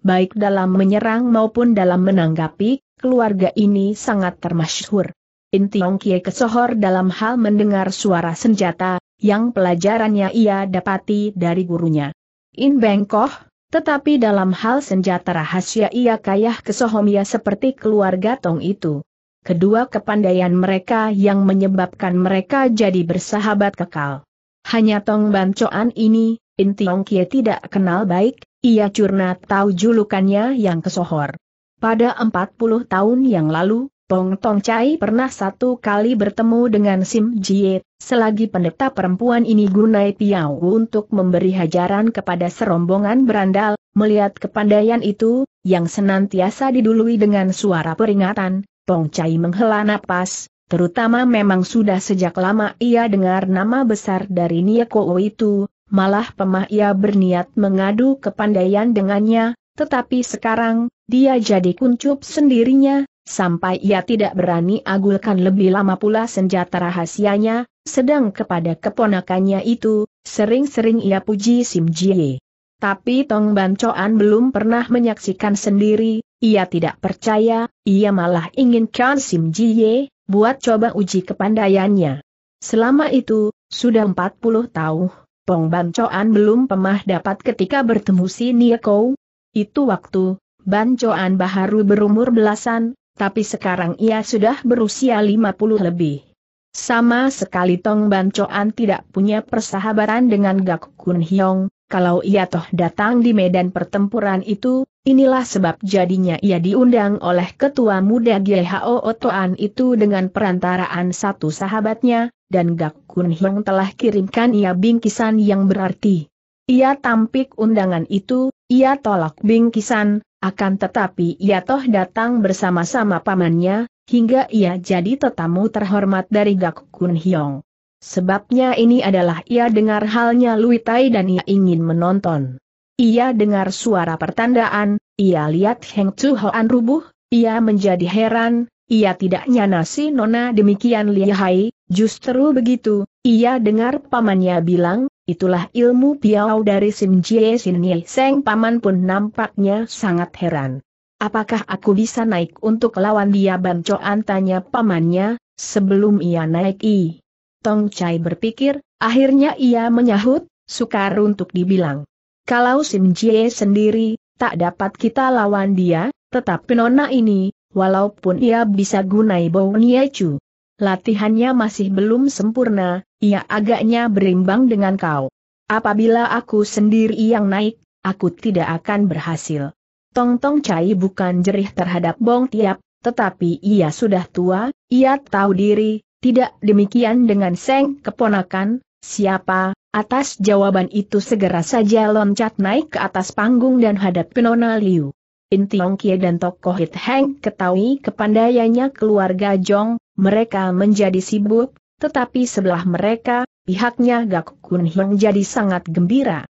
baik dalam menyerang maupun dalam menanggapi, keluarga ini sangat termasyhur. Tiong Kie kesohor dalam hal mendengar suara senjata, yang pelajarannya ia dapati dari gurunya. In Bangkok, tetapi dalam hal senjata rahasia ia kayah kesohomia seperti keluarga Tong itu. Kedua kepandaian mereka yang menyebabkan mereka jadi bersahabat kekal. Hanya Tong Bancoan ini, In Tiong Kie tidak kenal baik, ia curna tahu julukannya yang kesohor. Pada 40 tahun yang lalu, Tong Tong Chai pernah satu kali bertemu dengan Sim Jie, selagi pendeta perempuan ini gunai Piau untuk memberi hajaran kepada serombongan berandal, melihat kepandaian itu, yang senantiasa didului dengan suara peringatan, Tong Chai menghela napas, terutama memang sudah sejak lama ia dengar nama besar dari Kuo itu, malah pemah ia berniat mengadu kepandaian dengannya, tetapi sekarang, dia jadi kuncup sendirinya, sampai ia tidak berani agulkan lebih lama pula senjata rahasianya, sedang kepada keponakannya itu, sering-sering ia puji Sim Jie. Tapi Tong Bancoan belum pernah menyaksikan sendiri, ia tidak percaya, ia malah inginkan Sim Jie, buat coba uji kepandaiannya. Selama itu, sudah 40 tahun, Pong Ban Bancoan belum pemah dapat ketika bertemu si Nieko. Itu waktu, Ban Bancoan baharu berumur belasan, tapi sekarang ia sudah berusia 50 lebih. Sama sekali Tong Bancoan tidak punya persahabatan dengan Gak Kun Hyong, kalau ia toh datang di medan pertempuran itu, inilah sebab jadinya ia diundang oleh ketua muda GHO Otoan itu dengan perantaraan satu sahabatnya, dan Gak Kun Hiong telah kirimkan ia bingkisan yang berarti. Ia tampik undangan itu, ia tolak bingkisan, akan tetapi ia toh datang bersama-sama pamannya, hingga ia jadi tetamu terhormat dari Gak Kun Hyong. Sebabnya ini adalah ia dengar halnya Lui Tai dan ia ingin menonton. Ia dengar suara pertandaan, ia lihat Heng Chu Hoan rubuh, ia menjadi heran, ia tidak nyana si nona demikian lihai, justru begitu, ia dengar pamannya bilang, itulah ilmu piau dari Sim Jie Sin Nye Seng paman pun nampaknya sangat heran. Apakah aku bisa naik untuk lawan dia bancoan tanya pamannya, sebelum ia naik i. Tong Cai berpikir, akhirnya ia menyahut, sukar untuk dibilang. Kalau Sim Jie sendiri, tak dapat kita lawan dia, tetapi nona ini, walaupun ia bisa gunai bau Chu, Latihannya masih belum sempurna, ia agaknya berimbang dengan kau. Apabila aku sendiri yang naik, aku tidak akan berhasil. Tong Tong Cai bukan jerih terhadap Bong Tiap, tetapi ia sudah tua, ia tahu diri, tidak demikian dengan Seng keponakan, siapa, atas jawaban itu segera saja loncat naik ke atas panggung dan hadap Penona Liu. In Tiong Kie dan tokoh Hit Heng ketahui kepandaiannya keluarga Jong, mereka menjadi sibuk, tetapi sebelah mereka, pihaknya Gak Kun Hyung jadi sangat gembira.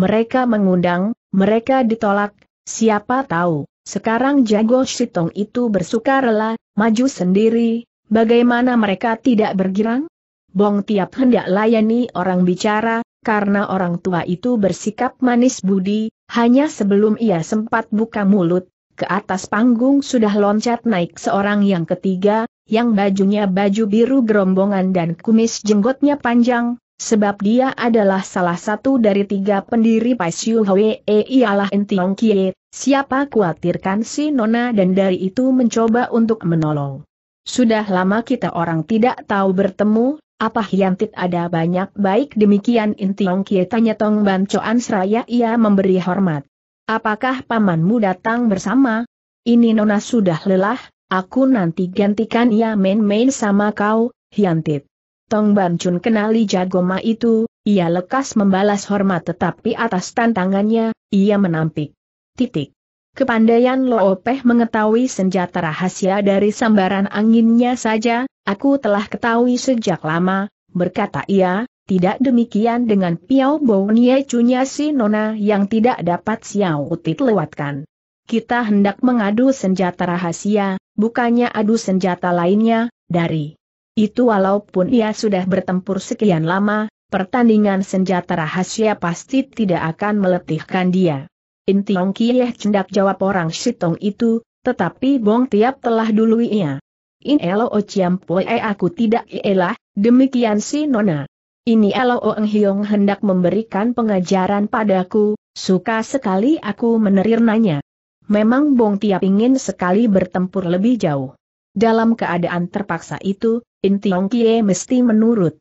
Mereka mengundang, mereka ditolak, siapa tahu, sekarang jago Shitong itu bersukarela, maju sendiri, Bagaimana mereka tidak bergirang? Bong tiap hendak layani orang bicara, karena orang tua itu bersikap manis budi, hanya sebelum ia sempat buka mulut, ke atas panggung sudah loncat naik seorang yang ketiga, yang bajunya baju biru gerombongan dan kumis jenggotnya panjang, sebab dia adalah salah satu dari tiga pendiri Paisyu Hwee ialah Entiong Kie, siapa khawatirkan si Nona dan dari itu mencoba untuk menolong. Sudah lama kita orang tidak tahu bertemu, apa hiantit ada banyak baik demikian intiong kie tanya Tong bancoan Seraya ia memberi hormat. Apakah pamanmu datang bersama? Ini Nona sudah lelah, aku nanti gantikan ia main-main sama kau, hiantit. Tong bancun kenali jagoma itu, ia lekas membalas hormat tetapi atas tantangannya, ia menampik. Titik. Kepandaian Loopeh mengetahui senjata rahasia dari sambaran anginnya saja, aku telah ketahui sejak lama, berkata ia, tidak demikian dengan Piao Nye Cunya si Nona yang tidak dapat Xiao Utit lewatkan. Kita hendak mengadu senjata rahasia, bukannya adu senjata lainnya, dari itu walaupun ia sudah bertempur sekian lama, pertandingan senjata rahasia pasti tidak akan meletihkan dia. Intiong Kieh cendak jawab orang Sitong itu, tetapi Bong Tiap telah dulu ia. In elo poe aku tidak ialah, demikian si Nona. Ini elo Eng Hiong hendak memberikan pengajaran padaku, suka sekali aku menerirnanya. Memang Bong Tiap ingin sekali bertempur lebih jauh. Dalam keadaan terpaksa itu, In Tiong mesti menurut.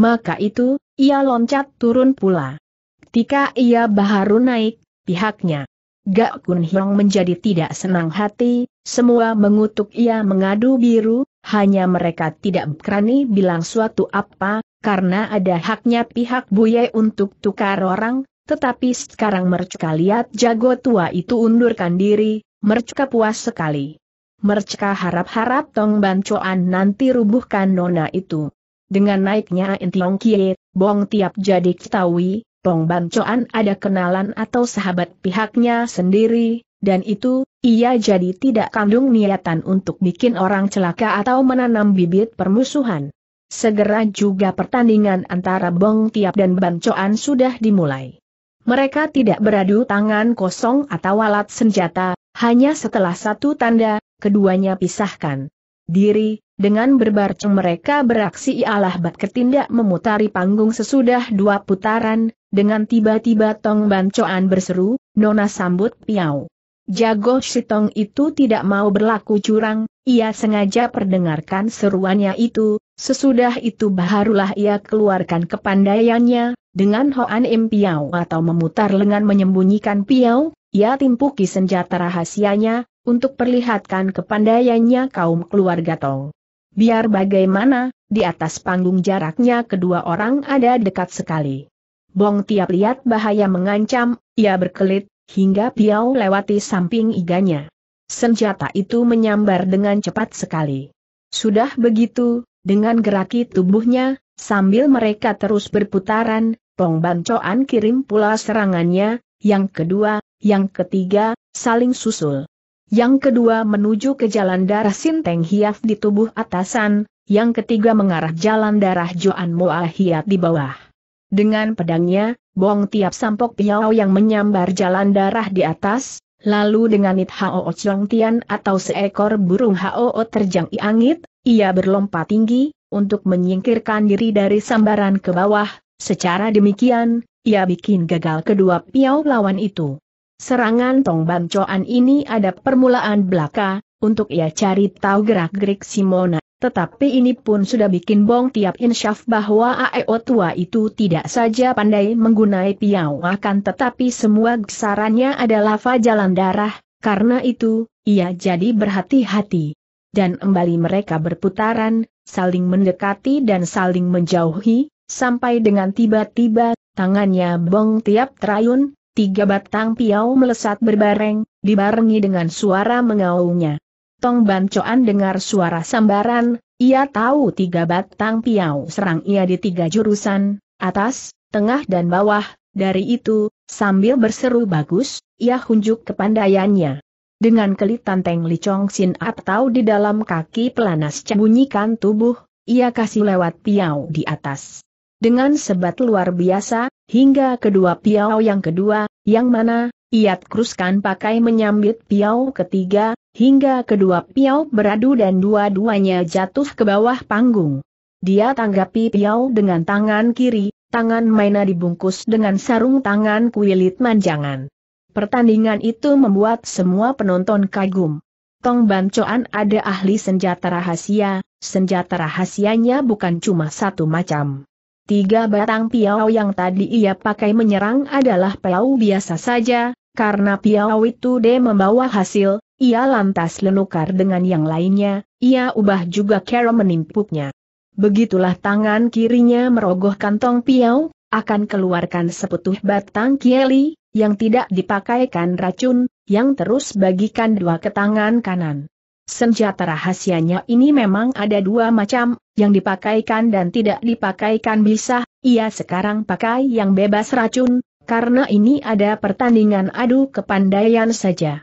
Maka itu, ia loncat turun pula. Ketika ia baharu naik, pihaknya. Gak Kun Hyong menjadi tidak senang hati, semua mengutuk ia mengadu biru, hanya mereka tidak berani bilang suatu apa, karena ada haknya pihak Buye untuk tukar orang, tetapi sekarang mercuka lihat jago tua itu undurkan diri, mercuka puas sekali. Mercuka harap-harap Tong Bancoan nanti rubuhkan nona itu. Dengan naiknya Intiong Kie, Bong Tiap jadi ketahui, Bong Bancoan ada kenalan atau sahabat pihaknya sendiri, dan itu, ia jadi tidak kandung niatan untuk bikin orang celaka atau menanam bibit permusuhan. Segera juga pertandingan antara Bong Tiap dan Bancoan sudah dimulai. Mereka tidak beradu tangan kosong atau alat senjata, hanya setelah satu tanda, keduanya pisahkan diri, dengan berbarceng mereka beraksi ialah bak ketindak memutari panggung sesudah dua putaran, dengan tiba-tiba Tong Bancoan berseru, Nona sambut Piau. Jago si Tong itu tidak mau berlaku curang, ia sengaja perdengarkan seruannya itu, sesudah itu barulah ia keluarkan kepandaiannya, dengan Hoan Im Piau atau memutar lengan menyembunyikan Piau, ia timpuki senjata rahasianya, untuk perlihatkan kepandaiannya kaum keluarga Tong. Biar bagaimana, di atas panggung jaraknya kedua orang ada dekat sekali. Bong Tiap lihat bahaya mengancam, ia berkelit, hingga Piau lewati samping iganya. Senjata itu menyambar dengan cepat sekali. Sudah begitu, dengan geraki tubuhnya, sambil mereka terus berputaran, Pong Bancoan kirim pula serangannya, yang kedua, yang ketiga, saling susul. Yang kedua menuju ke jalan darah Sinteng Hiaf di tubuh atasan, yang ketiga mengarah jalan darah Joan Moa Hiat di bawah. Dengan pedangnya, Bong Tiap Sampok Piao yang menyambar jalan darah di atas, lalu dengan It Hao Chong Tian atau seekor burung Hao terjang i angit, ia berlompat tinggi, untuk menyingkirkan diri dari sambaran ke bawah, secara demikian, ia bikin gagal kedua Piao lawan itu. Serangan Tong ban Coan ini ada permulaan belaka, untuk ia cari tahu gerak-gerik Simona tetapi ini pun sudah bikin Bong Tiap insyaf bahwa Aeo tua itu tidak saja pandai menggunai piau akan tetapi semua gesarannya adalah jalan darah, karena itu, ia jadi berhati-hati. Dan kembali mereka berputaran, saling mendekati dan saling menjauhi, sampai dengan tiba-tiba, tangannya Bong Tiap terayun, tiga batang piau melesat berbareng, dibarengi dengan suara mengaungnya. Tong Bancoan dengar suara sambaran, ia tahu tiga batang piau serang ia di tiga jurusan, atas, tengah dan bawah, dari itu, sambil berseru bagus, ia hunjuk kepandaiannya. Dengan kelitan Teng Li Chong Sin atau di dalam kaki pelanas cembunyikan tubuh, ia kasih lewat piau di atas. Dengan sebat luar biasa, hingga kedua piau yang kedua, yang mana, ia kruskan pakai menyambit piau ketiga, hingga kedua Piau beradu dan dua-duanya jatuh ke bawah panggung. Dia tanggapi Piau dengan tangan kiri, tangan Maina dibungkus dengan sarung tangan kuilit manjangan. Pertandingan itu membuat semua penonton kagum. Tong Bancoan ada ahli senjata rahasia, senjata rahasianya bukan cuma satu macam. Tiga batang piau yang tadi ia pakai menyerang adalah piau biasa saja, karena piau itu de membawa hasil, ia lantas lenukar dengan yang lainnya, ia ubah juga cara menimpuknya. Begitulah tangan kirinya merogoh kantong piau, akan keluarkan seputuh batang kieli, yang tidak dipakaikan racun, yang terus bagikan dua ke tangan kanan. Senjata rahasianya ini memang ada dua macam, yang dipakaikan dan tidak dipakaikan bisa, ia sekarang pakai yang bebas racun, karena ini ada pertandingan adu kepandaian saja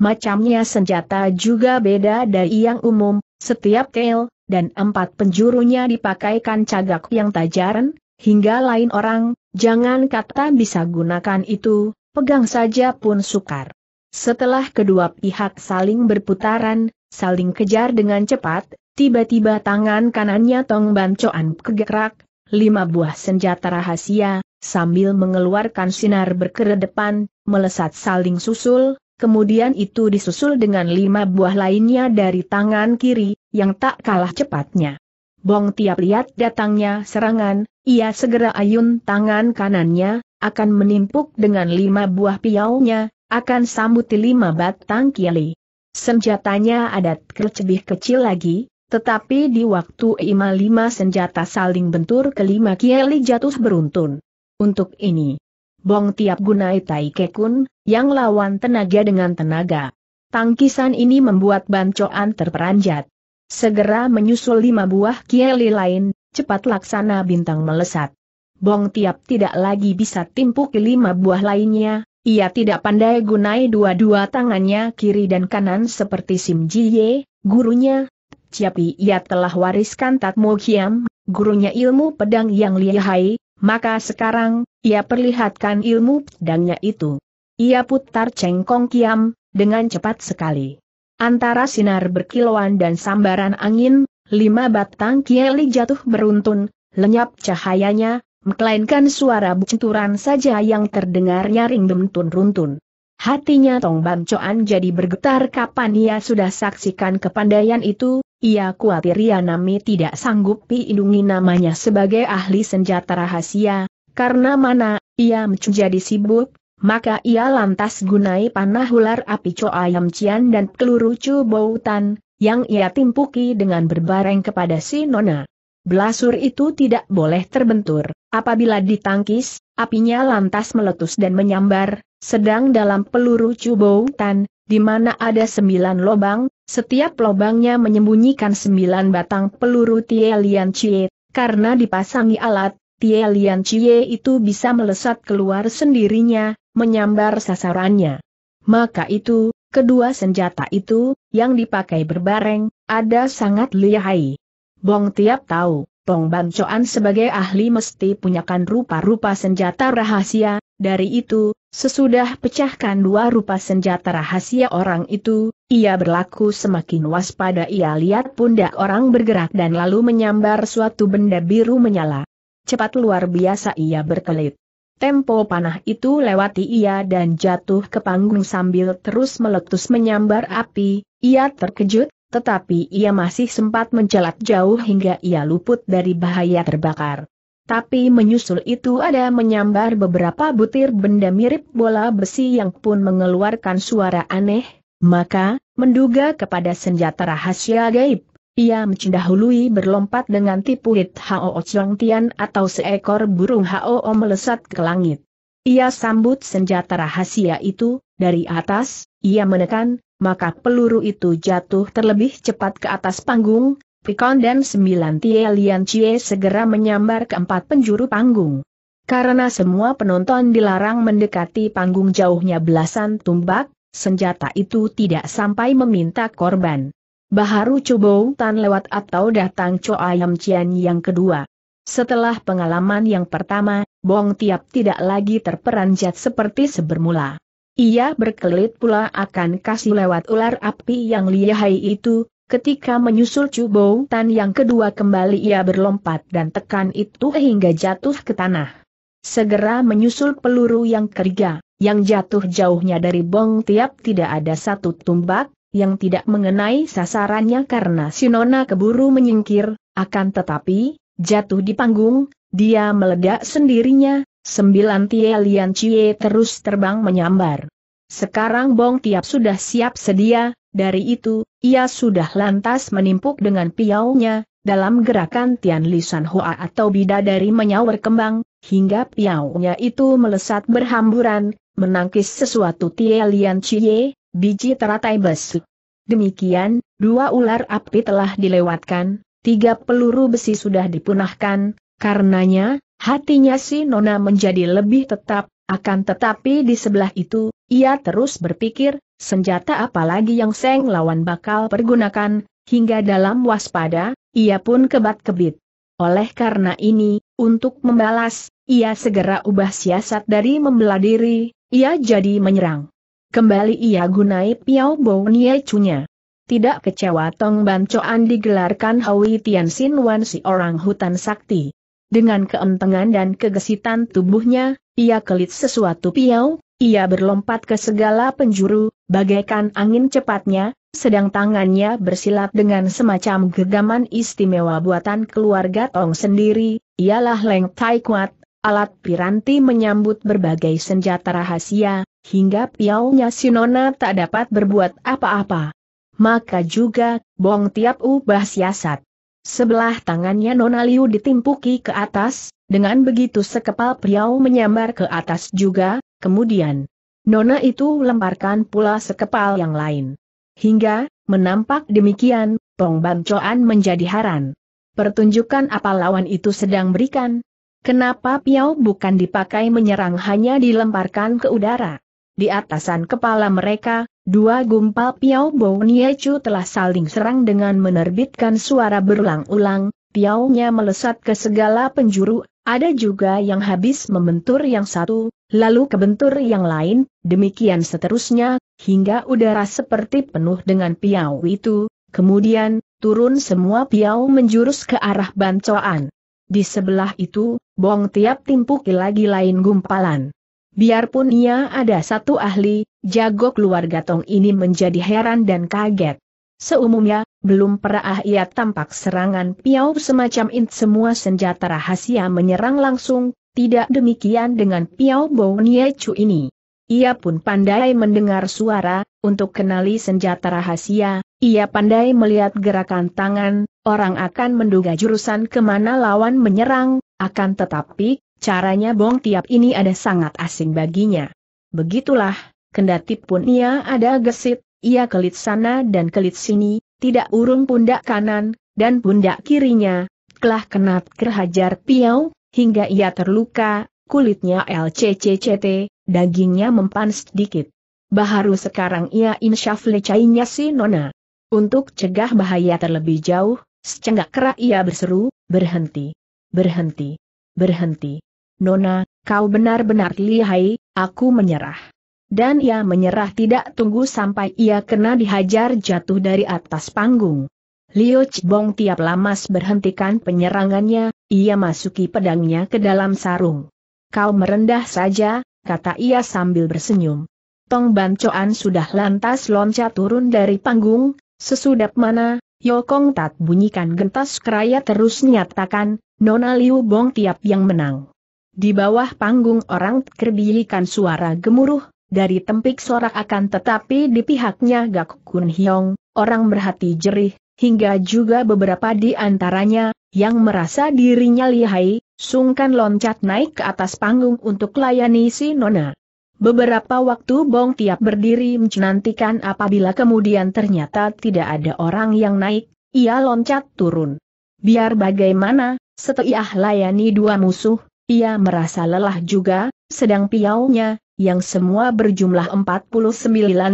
macamnya senjata juga beda dari yang umum, setiap tail dan empat penjurunya dipakaikan cagak yang tajaran, hingga lain orang, jangan kata bisa gunakan itu, pegang saja pun sukar. Setelah kedua pihak saling berputaran, saling kejar dengan cepat, tiba-tiba tangan kanannya Tong Bancoan kegerak, lima buah senjata rahasia, sambil mengeluarkan sinar berkeredepan, melesat saling susul, kemudian itu disusul dengan lima buah lainnya dari tangan kiri, yang tak kalah cepatnya. Bong tiap lihat datangnya serangan, ia segera ayun tangan kanannya, akan menimpuk dengan lima buah piaunya, akan sambuti lima batang kili. Senjatanya adat lebih kecil lagi, tetapi di waktu ima lima senjata saling bentur kelima kiali jatuh beruntun. Untuk ini, Bong tiap gunai Tai Kekun, yang lawan tenaga dengan tenaga. Tangkisan ini membuat bancoan terperanjat. Segera menyusul lima buah kieli lain, cepat laksana bintang melesat. Bong tiap tidak lagi bisa timpuk lima buah lainnya, ia tidak pandai gunai dua-dua tangannya kiri dan kanan seperti Sim Jiye, gurunya, Capi ia telah wariskan Tatmo Kiam, gurunya ilmu pedang yang lihai, maka sekarang, ia perlihatkan ilmu pedangnya itu. Ia putar cengkong kiam, dengan cepat sekali. Antara sinar berkilauan dan sambaran angin, lima batang kieli jatuh beruntun, lenyap cahayanya, melainkan suara benturan saja yang terdengar nyaring bentun-runtun. Hatinya Tong Bamcoan jadi bergetar kapan ia sudah saksikan kepandaian itu, ia khawatir Yanami tidak sanggup pindungi namanya sebagai ahli senjata rahasia, karena mana, ia menjadi sibuk, maka ia lantas gunai panah ular api ayam Cian dan peluru Chu Boutan, yang ia timpuki dengan berbareng kepada si Nona. Belasur itu tidak boleh terbentur, apabila ditangkis, apinya lantas meletus dan menyambar, sedang dalam peluru Chu Boutan, di mana ada sembilan lobang, setiap lobangnya menyembunyikan sembilan batang peluru Tie Lian Chie, karena dipasangi alat, Tie Lian Chie itu bisa melesat keluar sendirinya, menyambar sasarannya. Maka itu, kedua senjata itu, yang dipakai berbareng, ada sangat lihai. Bong Tiap tahu, Bong Bancoan sebagai ahli mesti punyakan rupa-rupa senjata rahasia, dari itu, Sesudah pecahkan dua rupa senjata rahasia orang itu, ia berlaku semakin waspada ia lihat pundak orang bergerak dan lalu menyambar suatu benda biru menyala. Cepat luar biasa ia berkelit. Tempo panah itu lewati ia dan jatuh ke panggung sambil terus meletus menyambar api, ia terkejut, tetapi ia masih sempat mencelat jauh hingga ia luput dari bahaya terbakar. Tapi menyusul itu ada menyambar beberapa butir benda mirip bola besi yang pun mengeluarkan suara aneh, maka, menduga kepada senjata rahasia gaib, ia mencendahului berlompat dengan tipu hit Hao Ocong Tian atau seekor burung Hao melesat ke langit. Ia sambut senjata rahasia itu, dari atas, ia menekan, maka peluru itu jatuh terlebih cepat ke atas panggung, Pikon dan sembilan Tie Lian Chie segera menyambar ke empat penjuru panggung. Karena semua penonton dilarang mendekati panggung jauhnya belasan tumbak, senjata itu tidak sampai meminta korban. Baharu Cubou Tan lewat atau datang Cho Ayam Cian yang kedua. Setelah pengalaman yang pertama, Bong Tiap tidak lagi terperanjat seperti sebermula. Ia berkelit pula akan kasih lewat ular api yang lihai itu, Ketika menyusul Cubou Tan yang kedua kembali ia berlompat dan tekan itu hingga jatuh ke tanah. Segera menyusul peluru yang ketiga, yang jatuh jauhnya dari bong tiap tidak ada satu tumbak, yang tidak mengenai sasarannya karena Sinona keburu menyingkir, akan tetapi, jatuh di panggung, dia meledak sendirinya, sembilan Tie Lian Cie terus terbang menyambar. Sekarang Bong Tiap sudah siap sedia, dari itu, ia sudah lantas menimpuk dengan piaunya, dalam gerakan Tian Lisan Hoa atau bidadari menyawer kembang, hingga piaunya itu melesat berhamburan, menangkis sesuatu Tie Lian Chie, biji teratai besi. Demikian, dua ular api telah dilewatkan, tiga peluru besi sudah dipunahkan, karenanya, hatinya si Nona menjadi lebih tetap, akan tetapi di sebelah itu, ia terus berpikir, senjata apa lagi yang Seng lawan bakal pergunakan, hingga dalam waspada, ia pun kebat-kebit. Oleh karena ini, untuk membalas, ia segera ubah siasat dari membela diri, ia jadi menyerang. Kembali ia gunai Piao Bou Nye Chunya. Tidak kecewa Tong Bancoan digelarkan Tian Tianxin Wan si orang hutan sakti. Dengan keempengan dan kegesitan tubuhnya, ia kelit sesuatu piau, ia berlompat ke segala penjuru, bagaikan angin cepatnya, sedang tangannya bersilat dengan semacam genggaman istimewa buatan keluarga Tong sendiri, ialah Leng Tai Kuat, alat piranti menyambut berbagai senjata rahasia, hingga piaunya Sinona tak dapat berbuat apa-apa. Maka juga, Bong Tiap Ubah Siasat. Sebelah tangannya Nona Liu ditimpuki ke atas, dengan begitu sekepal priau menyambar ke atas juga, kemudian Nona itu lemparkan pula sekepal yang lain. Hingga, menampak demikian, Pong menjadi haran. Pertunjukan apa lawan itu sedang berikan? Kenapa piau bukan dipakai menyerang hanya dilemparkan ke udara? Di atasan kepala mereka, Dua gumpal Piao Bo Niecu telah saling serang dengan menerbitkan suara berulang-ulang, Piaunya melesat ke segala penjuru, ada juga yang habis membentur yang satu, lalu kebentur yang lain, demikian seterusnya, hingga udara seperti penuh dengan Piau itu, kemudian, turun semua Piau menjurus ke arah bancoan. Di sebelah itu, Bong Tiap timpuki lagi lain gumpalan. Biarpun ia ada satu ahli, Jago keluarga Tong ini menjadi heran dan kaget. Seumumnya, belum pernah ah ia tampak serangan piau semacam int semua senjata rahasia menyerang langsung, tidak demikian dengan piau Chu ini. Ia pun pandai mendengar suara, untuk kenali senjata rahasia, ia pandai melihat gerakan tangan, orang akan menduga jurusan kemana lawan menyerang, akan tetapi, caranya bong tiap ini ada sangat asing baginya. Begitulah, kendati pun ia ada gesit, ia kelit sana dan kelit sini, tidak urung pundak kanan, dan pundak kirinya, telah kena kerhajar piau, hingga ia terluka, kulitnya LCCCT, dagingnya mempan sedikit. Baharu sekarang ia insyaf lecainya si Nona. Untuk cegah bahaya terlebih jauh, secenggak kerak ia berseru, berhenti, berhenti, berhenti. Nona, kau benar-benar lihai, aku menyerah. Dan ia menyerah tidak tunggu sampai ia kena dihajar jatuh dari atas panggung. Liu bong tiap lamas berhentikan penyerangannya, ia masuki pedangnya ke dalam sarung. Kau merendah saja, kata ia sambil bersenyum. Tong Bancoan sudah lantas loncat turun dari panggung, Sesudah mana, Yokong tak bunyikan gentas keraya terus nyatakan, Nona Liu Bong tiap yang menang. Di bawah panggung orang terbilikan suara gemuruh, dari tempik sorak akan tetapi di pihaknya Gak Kun Hyong, orang berhati jerih, hingga juga beberapa di antaranya, yang merasa dirinya lihai, sungkan loncat naik ke atas panggung untuk layani si Nona. Beberapa waktu Bong Tiap berdiri mencenantikan apabila kemudian ternyata tidak ada orang yang naik, ia loncat turun. Biar bagaimana, setelah layani dua musuh, ia merasa lelah juga, sedang piaunya, yang semua berjumlah 49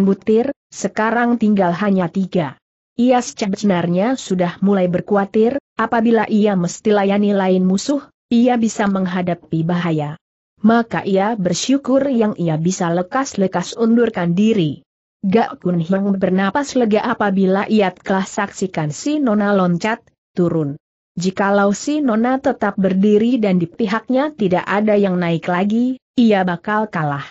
butir, sekarang tinggal hanya tiga. Ia sebenarnya sudah mulai berkuatir, apabila ia mesti layani lain musuh, ia bisa menghadapi bahaya. Maka ia bersyukur yang ia bisa lekas-lekas undurkan diri. Gak Kun bernapas lega apabila ia telah saksikan si Nona loncat, turun. Jikalau si Nona tetap berdiri dan di pihaknya tidak ada yang naik lagi, ia bakal kalah.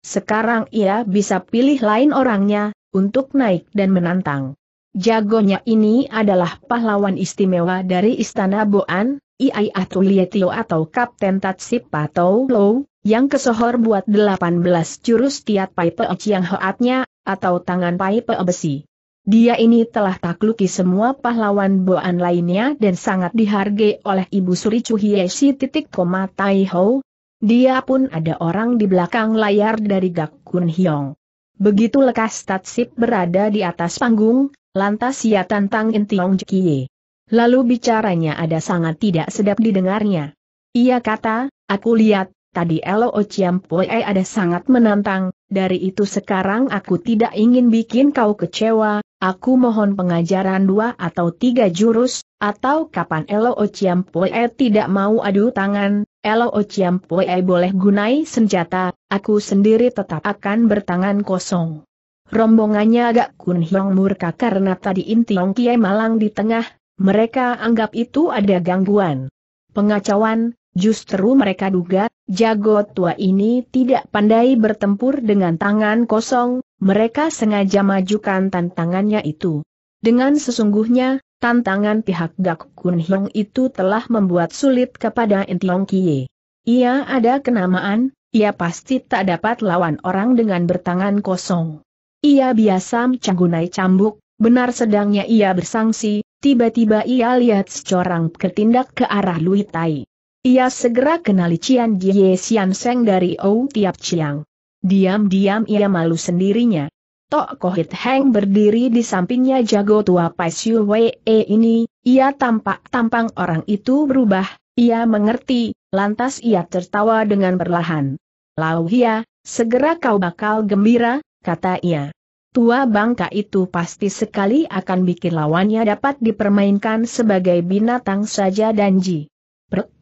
Sekarang ia bisa pilih lain orangnya, untuk naik dan menantang. Jagonya ini adalah pahlawan istimewa dari Istana Boan, Iai Atulietio atau Kapten Tatsipa Lo, yang kesohor buat 18 jurus tiat pai peociang hoatnya, atau tangan pai besi. Dia ini telah takluki semua pahlawan Boan lainnya dan sangat dihargai oleh Ibu Suri Chuhyeshi titik koma Tai Ho. Dia pun ada orang di belakang layar dari Gak Kun Hyong. Begitu lekas Tatsip berada di atas panggung, lantas ia tantang Intiong Jikie. Lalu bicaranya ada sangat tidak sedap didengarnya. Ia kata, aku lihat, tadi Elo Ociampoe ada sangat menantang, dari itu sekarang aku tidak ingin bikin kau kecewa, Aku mohon pengajaran dua atau tiga jurus, atau kapan Elo Ociampue tidak mau adu tangan, Elo Ociampue boleh gunai senjata, aku sendiri tetap akan bertangan kosong. Rombongannya agak kunhyong murka karena tadi Intiong Kie Malang di tengah, mereka anggap itu ada gangguan. Pengacauan, justru mereka duga, jago tua ini tidak pandai bertempur dengan tangan kosong, mereka sengaja majukan tantangannya itu. Dengan sesungguhnya, tantangan pihak Gak Kun Hiong itu telah membuat sulit kepada Intiong Kie. Ia ada kenamaan, ia pasti tak dapat lawan orang dengan bertangan kosong. Ia biasa mencanggunai cambuk, benar sedangnya ia bersangsi, tiba-tiba ia lihat seorang ketindak ke arah Lui Tai. Ia segera kenali Cian Jie Sian Seng dari Ou Tiap Chiang. Diam-diam ia malu sendirinya. Tok Kohit Heng berdiri di sampingnya jago tua Pai Siu Wei e, ini, ia tampak tampang orang itu berubah, ia mengerti, lantas ia tertawa dengan perlahan. Lau Hia, segera kau bakal gembira, kata ia. Tua bangka itu pasti sekali akan bikin lawannya dapat dipermainkan sebagai binatang saja dan danji.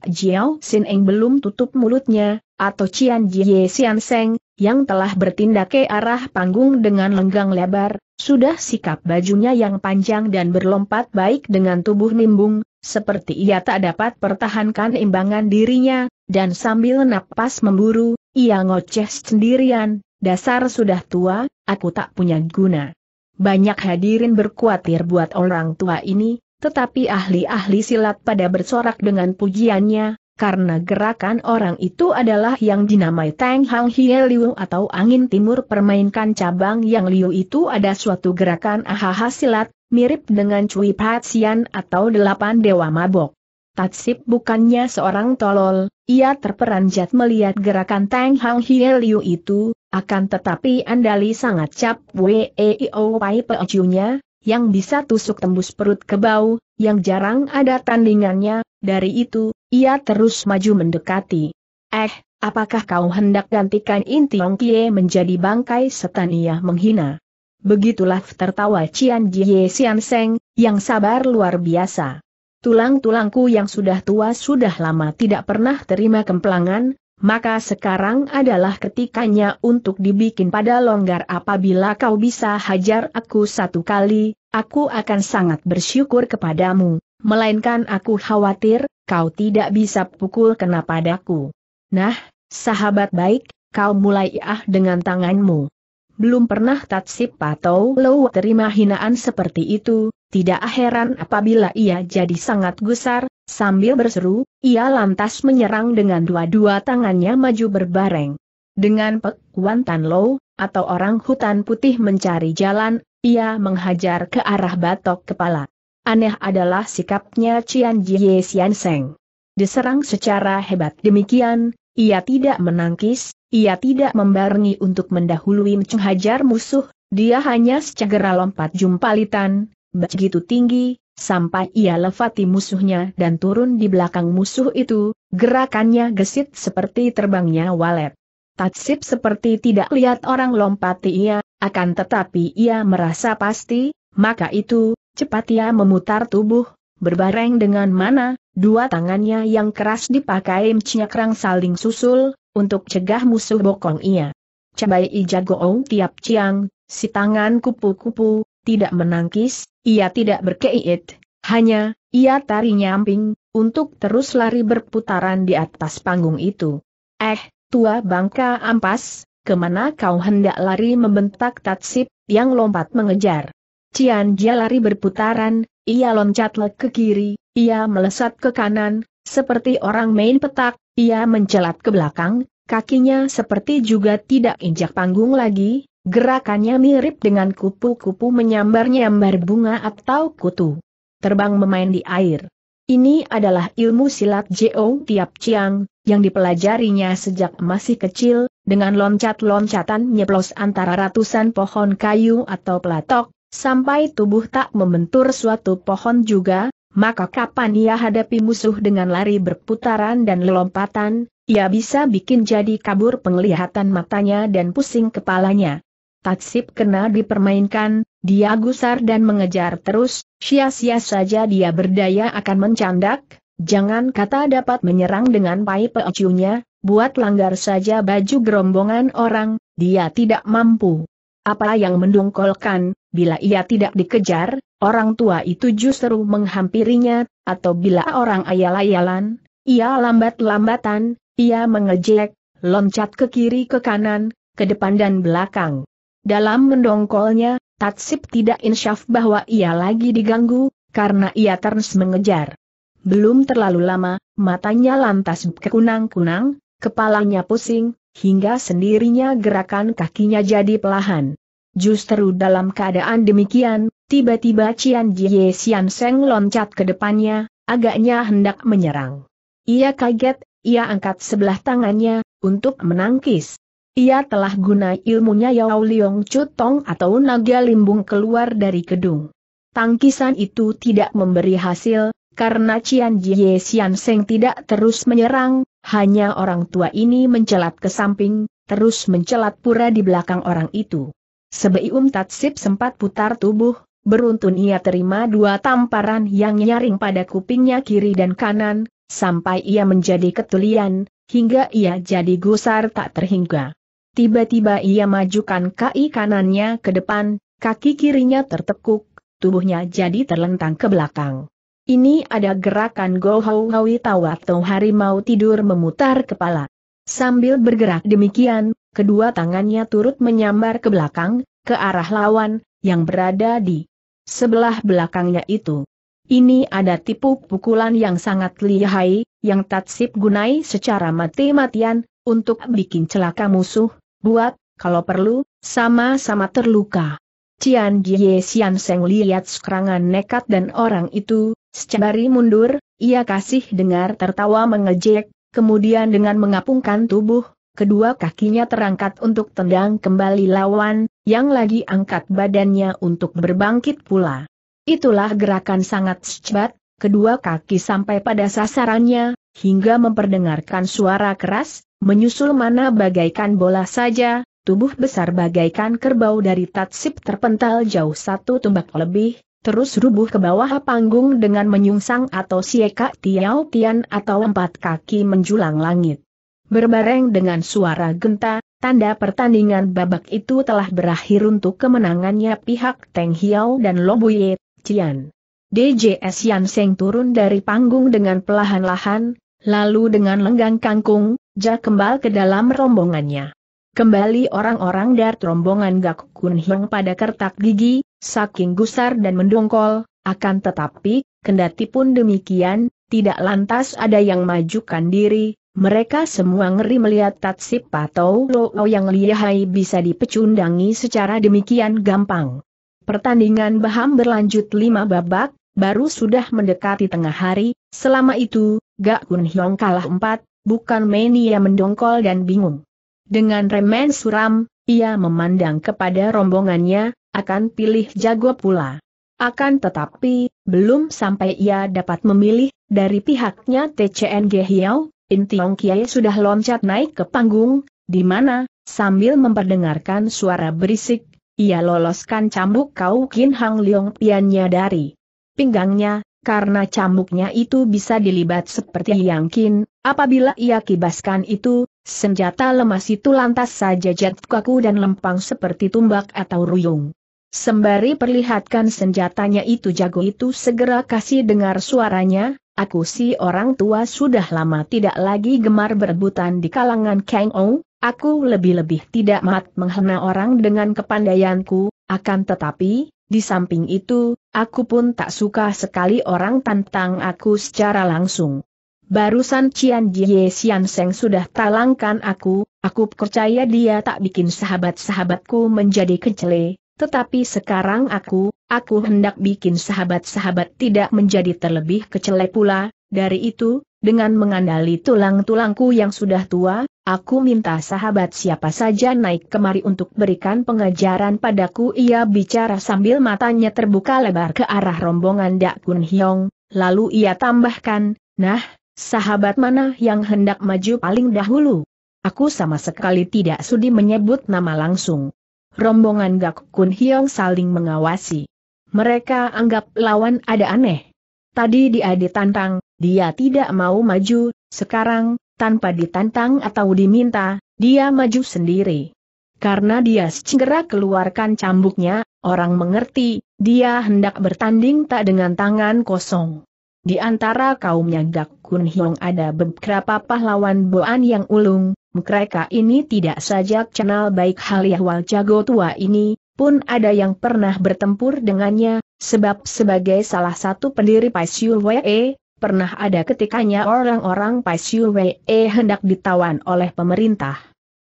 Jiao Sin Eng belum tutup mulutnya, atau Cian Jie Sian Seng, yang telah bertindak ke arah panggung dengan lenggang lebar, sudah sikap bajunya yang panjang dan berlompat baik dengan tubuh nimbung, seperti ia tak dapat pertahankan imbangan dirinya, dan sambil napas memburu, ia ngoceh sendirian, dasar sudah tua, aku tak punya guna. Banyak hadirin berkuatir buat orang tua ini, tetapi ahli-ahli silat pada bersorak dengan pujiannya, karena gerakan orang itu adalah yang dinamai Tang Hang Hie Liu atau angin timur permainkan cabang yang Liu itu ada suatu gerakan ahaha silat, mirip dengan Cui Patsian atau delapan dewa mabok. Tatsip bukannya seorang tolol, ia terperanjat melihat gerakan Tang Hang Hie Liu itu, akan tetapi andali sangat cap Weeo Pai Peocunya, yang bisa tusuk tembus perut ke bau, yang jarang ada tandingannya, dari itu, ia terus maju mendekati. Eh, apakah kau hendak gantikan inti Intiong Kie menjadi bangkai setan ia menghina? Begitulah tertawa Cian Jie Sian Seng, yang sabar luar biasa. Tulang-tulangku yang sudah tua sudah lama tidak pernah terima kemplangan, maka sekarang adalah ketikanya untuk dibikin pada longgar apabila kau bisa hajar aku satu kali, aku akan sangat bersyukur kepadamu melainkan aku khawatir, kau tidak bisa pukul kena padaku. Nah, sahabat baik, kau mulai ah dengan tanganmu. Belum pernah Tatsip atau Low terima hinaan seperti itu, tidak heran apabila ia jadi sangat gusar, sambil berseru, ia lantas menyerang dengan dua-dua tangannya maju berbareng. Dengan pekuan Tan Low, atau orang hutan putih mencari jalan, ia menghajar ke arah batok kepala. Aneh adalah sikapnya Cian Jie Xian Seng. Diserang secara hebat demikian, ia tidak menangkis, ia tidak membarengi untuk mendahului menghajar musuh, dia hanya secegera lompat jumpalitan, begitu tinggi, sampai ia lewati musuhnya dan turun di belakang musuh itu, gerakannya gesit seperti terbangnya walet. Tatsip seperti tidak lihat orang lompati ia, akan tetapi ia merasa pasti, maka itu, Cepat ia memutar tubuh, berbareng dengan mana, dua tangannya yang keras dipakai mcnyakrang saling susul, untuk cegah musuh bokong ia. Cabai goong tiap ciang, si tangan kupu-kupu, tidak menangkis, ia tidak berkeit, hanya, ia tari nyamping, untuk terus lari berputaran di atas panggung itu. Eh, tua bangka ampas, kemana kau hendak lari membentak tatsip, yang lompat mengejar. Cian Jia lari berputaran, ia loncat ke kiri, ia melesat ke kanan, seperti orang main petak, ia mencelat ke belakang, kakinya seperti juga tidak injak panggung lagi, gerakannya mirip dengan kupu-kupu menyambar-nyambar bunga atau kutu. Terbang memain di air. Ini adalah ilmu silat J.O Tiap Chiang, yang dipelajarinya sejak masih kecil, dengan loncat-loncatan nyeplos antara ratusan pohon kayu atau pelatok, sampai tubuh tak membentur suatu pohon juga, maka kapan ia hadapi musuh dengan lari berputaran dan lompatan, ia bisa bikin jadi kabur penglihatan matanya dan pusing kepalanya. Tatsip kena dipermainkan, dia gusar dan mengejar terus, sia-sia saja dia berdaya akan mencandak, jangan kata dapat menyerang dengan pai peocunya, buat langgar saja baju gerombongan orang, dia tidak mampu. Apa yang mendongkolkan, bila ia tidak dikejar, orang tua itu justru menghampirinya, atau bila orang ayal-ayalan, ia lambat-lambatan, ia mengejek, loncat ke kiri ke kanan, ke depan dan belakang. Dalam mendongkolnya, Tatsip tidak insyaf bahwa ia lagi diganggu, karena ia terus mengejar. Belum terlalu lama, matanya lantas kekunang-kunang, kepalanya pusing, hingga sendirinya gerakan kakinya jadi pelahan. Justru dalam keadaan demikian, tiba-tiba Cian Jie Sian Seng loncat ke depannya, agaknya hendak menyerang. Ia kaget, ia angkat sebelah tangannya, untuk menangkis. Ia telah guna ilmunya Yao Liong Cutong atau naga limbung keluar dari gedung. Tangkisan itu tidak memberi hasil, karena Cian Jie Sian Seng tidak terus menyerang, hanya orang tua ini mencelat ke samping, terus mencelat pura di belakang orang itu. Sebeium Um Tatsip sempat putar tubuh, beruntun ia terima dua tamparan yang nyaring pada kupingnya kiri dan kanan, sampai ia menjadi ketulian, hingga ia jadi gusar tak terhingga. Tiba-tiba ia majukan kaki kanannya ke depan, kaki kirinya tertekuk, tubuhnya jadi terlentang ke belakang. Ini ada gerakan Gohauhawi Tawato harimau tidur memutar kepala. Sambil bergerak demikian, kedua tangannya turut menyambar ke belakang, ke arah lawan, yang berada di sebelah belakangnya itu. Ini ada tipu pukulan yang sangat lihai, yang Tatsip gunai secara mati-matian, untuk bikin celaka musuh, buat, kalau perlu, sama-sama terluka. Cian Jie Sian Seng lihat sekerangan nekat dan orang itu, Secebari mundur, ia kasih dengar tertawa mengejek, kemudian dengan mengapungkan tubuh, kedua kakinya terangkat untuk tendang kembali lawan, yang lagi angkat badannya untuk berbangkit pula. Itulah gerakan sangat secepat, kedua kaki sampai pada sasarannya, hingga memperdengarkan suara keras, menyusul mana bagaikan bola saja, tubuh besar bagaikan kerbau dari tatsip terpental jauh satu tumbak lebih, terus rubuh ke bawah panggung dengan menyungsang atau sieka tiau tian atau empat kaki menjulang langit. Berbareng dengan suara genta, tanda pertandingan babak itu telah berakhir untuk kemenangannya pihak Teng Hiao dan Lobuye, Cian. DJS Yan Seng turun dari panggung dengan pelahan-lahan, lalu dengan lenggang kangkung, Ja kembali ke dalam rombongannya. Kembali orang-orang dari rombongan Gak Kun Hiong pada kertak gigi, saking gusar dan mendongkol, akan tetapi, kendati pun demikian, tidak lantas ada yang majukan diri, mereka semua ngeri melihat Tatsip atau Loo yang lihai bisa dipecundangi secara demikian gampang. Pertandingan Baham berlanjut lima babak, baru sudah mendekati tengah hari, selama itu, Gak Kun Hyong kalah empat, bukan mania mendongkol dan bingung. Dengan remen suram, ia memandang kepada rombongannya, akan pilih jago pula. Akan tetapi, belum sampai ia dapat memilih, dari pihaknya TCNG Hiao, Intiong Kiai sudah loncat naik ke panggung, di mana, sambil memperdengarkan suara berisik, ia loloskan cambuk kau Kin Hang Leong Piannya dari pinggangnya, karena cambuknya itu bisa dilibat seperti yang Kin, apabila ia kibaskan itu, senjata lemas itu lantas saja jatuh kaku dan lempang seperti tumbak atau ruyung. Sembari perlihatkan senjatanya itu jago itu segera kasih dengar suaranya, aku si orang tua sudah lama tidak lagi gemar berebutan di kalangan Kang Ou, aku lebih-lebih tidak mat menghena orang dengan kepandaianku, akan tetapi, di samping itu, aku pun tak suka sekali orang tantang aku secara langsung. Barusan Cian Jie Sian Seng sudah talangkan aku, aku percaya dia tak bikin sahabat-sahabatku menjadi kecele, tetapi sekarang aku, aku hendak bikin sahabat-sahabat tidak menjadi terlebih kecelek pula, dari itu, dengan mengandali tulang-tulangku yang sudah tua, aku minta sahabat siapa saja naik kemari untuk berikan pengajaran padaku. Ia bicara sambil matanya terbuka lebar ke arah rombongan Dak Kun Hyong, lalu ia tambahkan, nah, sahabat mana yang hendak maju paling dahulu? Aku sama sekali tidak sudi menyebut nama langsung rombongan Gak Kun Hiong saling mengawasi. Mereka anggap lawan ada aneh. Tadi dia ditantang, dia tidak mau maju, sekarang, tanpa ditantang atau diminta, dia maju sendiri. Karena dia segera keluarkan cambuknya, orang mengerti, dia hendak bertanding tak dengan tangan kosong. Di antara kaumnya Gak Kun Hiong ada beberapa pahlawan Boan yang ulung, mereka ini tidak saja kenal baik Haliahwal Jago Tua ini, pun ada yang pernah bertempur dengannya, sebab sebagai salah satu pendiri Paisyul Wee, pernah ada ketikanya orang-orang Paisyul Wee hendak ditawan oleh pemerintah.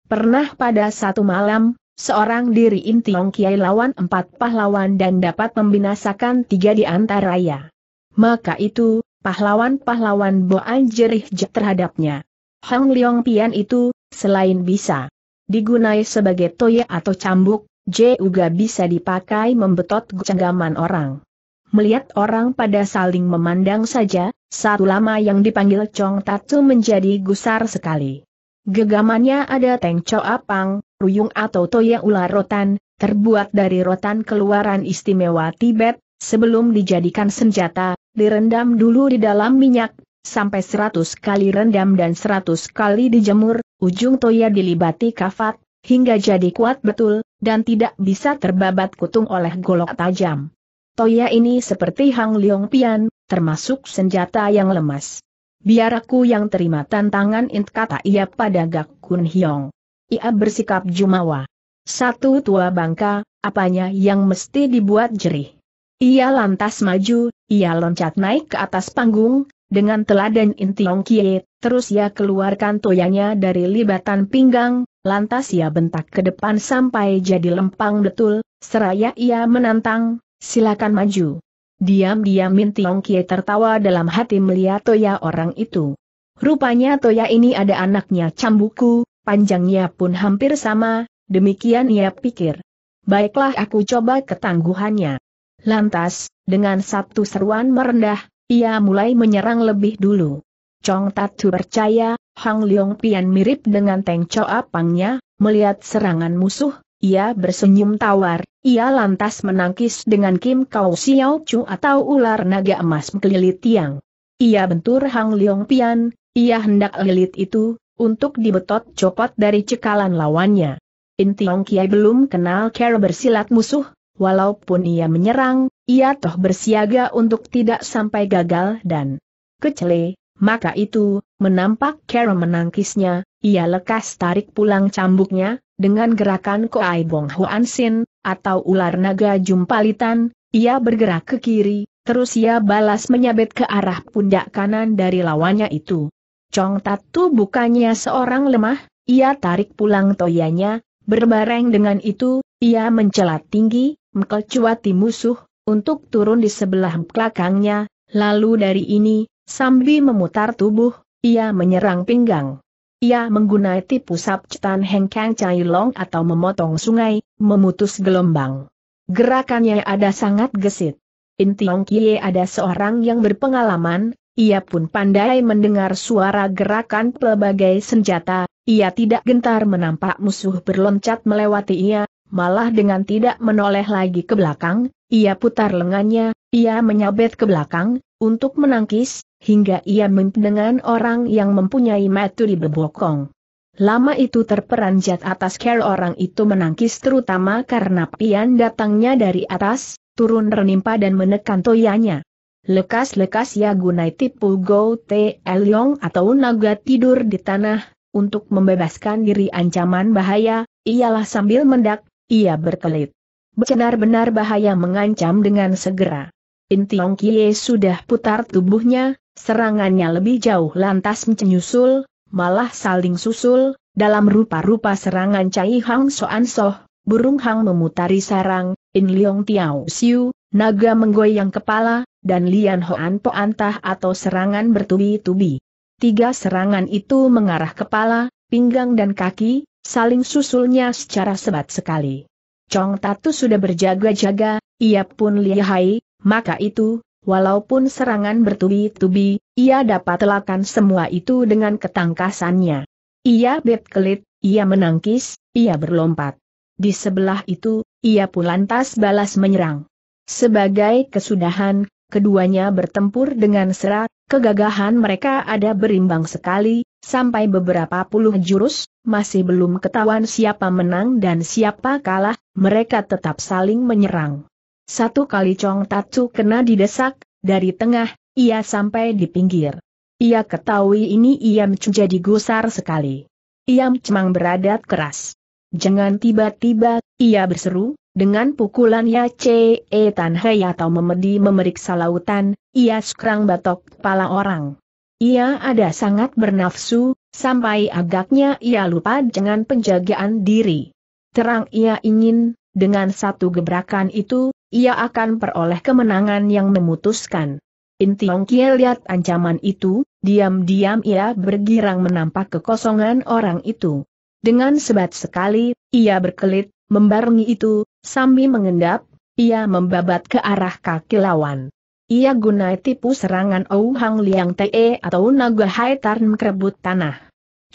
Pernah pada satu malam, seorang diri Intiong Kiai lawan empat pahlawan dan dapat membinasakan tiga di antaranya. Maka itu, pahlawan-pahlawan Boan jerih terhadapnya. Hang Leong Pian itu, selain bisa digunai sebagai toya atau cambuk, juga bisa dipakai membetot cenggaman orang. Melihat orang pada saling memandang saja, satu lama yang dipanggil Chong Tatsu menjadi gusar sekali. Gegamannya ada tengco apang, ruyung atau toya ular rotan, terbuat dari rotan keluaran istimewa Tibet, sebelum dijadikan senjata, direndam dulu di dalam minyak sampai seratus kali rendam dan seratus kali dijemur, ujung toya dilibati kafat, hingga jadi kuat betul, dan tidak bisa terbabat kutung oleh golok tajam. Toya ini seperti Hang Leong Pian, termasuk senjata yang lemas. Biar aku yang terima tantangan int kata ia pada Gak Kun Hiong. Ia bersikap jumawa. Satu tua bangka, apanya yang mesti dibuat jerih. Ia lantas maju, ia loncat naik ke atas panggung, dengan teladan Intiong Kie, terus ia keluarkan toyanya dari libatan pinggang, lantas ia bentak ke depan sampai jadi lempang betul, seraya ia menantang, silakan maju. Diam-diam Intiong Kie tertawa dalam hati melihat toya orang itu. Rupanya toya ini ada anaknya cambuku, panjangnya pun hampir sama, demikian ia pikir. Baiklah aku coba ketangguhannya. Lantas, dengan satu seruan merendah, ia mulai menyerang lebih dulu. Chong Tatu percaya, Hang Leong Pian mirip dengan Teng Choa Pangnya, melihat serangan musuh, ia bersenyum tawar, ia lantas menangkis dengan Kim Kau Xiao Chu atau ular naga emas mengelilit tiang. Ia bentur Hang Leong Pian, ia hendak lilit itu, untuk dibetot copot dari cekalan lawannya. Intiong Kiai belum kenal cara bersilat musuh, Walaupun ia menyerang, ia toh bersiaga untuk tidak sampai gagal dan kecele, maka itu, menampak Kero menangkisnya, ia lekas tarik pulang cambuknya, dengan gerakan Koai Bong Huan Sin, atau ular naga jumpalitan, ia bergerak ke kiri, terus ia balas menyabet ke arah pundak kanan dari lawannya itu. Chong Tatu bukannya seorang lemah, ia tarik pulang toyanya, berbareng dengan itu, ia mencelat tinggi, mkelcuati musuh, untuk turun di sebelah belakangnya, lalu dari ini, sambil memutar tubuh, ia menyerang pinggang. Ia menggunai tipu sabcetan hengkang cai long atau memotong sungai, memutus gelombang. Gerakannya ada sangat gesit. Intiong Kie ada seorang yang berpengalaman, ia pun pandai mendengar suara gerakan pelbagai senjata, ia tidak gentar menampak musuh berloncat melewati ia, Malah dengan tidak menoleh lagi ke belakang, ia putar lengannya, ia menyabet ke belakang, untuk menangkis, hingga ia dengan orang yang mempunyai metu di bebokong. Lama itu terperanjat atas care orang itu menangkis terutama karena pian datangnya dari atas, turun renimpa dan menekan toyanya. Lekas-lekas ia gunai tipu Go Te yong atau naga tidur di tanah, untuk membebaskan diri ancaman bahaya, ialah sambil mendak, ia berkelit. Benar-benar bahaya mengancam dengan segera. Tiong Kie sudah putar tubuhnya, serangannya lebih jauh lantas menyusul, malah saling susul, dalam rupa-rupa serangan Cai Hang Soan Soh, burung Hang memutari sarang, In Leong Tiao Siu, naga menggoyang kepala, dan Lian Hoan Po Antah atau serangan bertubi-tubi. Tiga serangan itu mengarah kepala, pinggang dan kaki, saling susulnya secara sebat sekali. Chong Tatu sudah berjaga-jaga, ia pun lihai, maka itu, walaupun serangan bertubi-tubi, ia dapat telakan semua itu dengan ketangkasannya. Ia berkelit, ia menangkis, ia berlompat. Di sebelah itu, ia pun lantas balas menyerang. Sebagai kesudahan, keduanya bertempur dengan serat, Kegagahan mereka ada berimbang sekali, sampai beberapa puluh jurus, masih belum ketahuan siapa menang dan siapa kalah, mereka tetap saling menyerang. Satu kali Chong Tatsu kena didesak, dari tengah, ia sampai di pinggir. Ia ketahui ini Iam Chu jadi gusar sekali. Iam Cemang beradat keras. Jangan tiba-tiba, ia berseru, dengan pukulannya C. E. Tan Hei atau memedi memeriksa lautan, ia sekarang batok kepala orang. Ia ada sangat bernafsu, sampai agaknya ia lupa dengan penjagaan diri. Terang ia ingin, dengan satu gebrakan itu, ia akan peroleh kemenangan yang memutuskan. Intiong Kie lihat ancaman itu, diam-diam ia bergirang menampak kekosongan orang itu. Dengan sebat sekali, ia berkelit, membarengi itu, Sambil mengendap, ia membabat ke arah kaki lawan. Ia gunai tipu serangan Ou Hang Liang Te atau Naga Hai Tarn merebut tanah.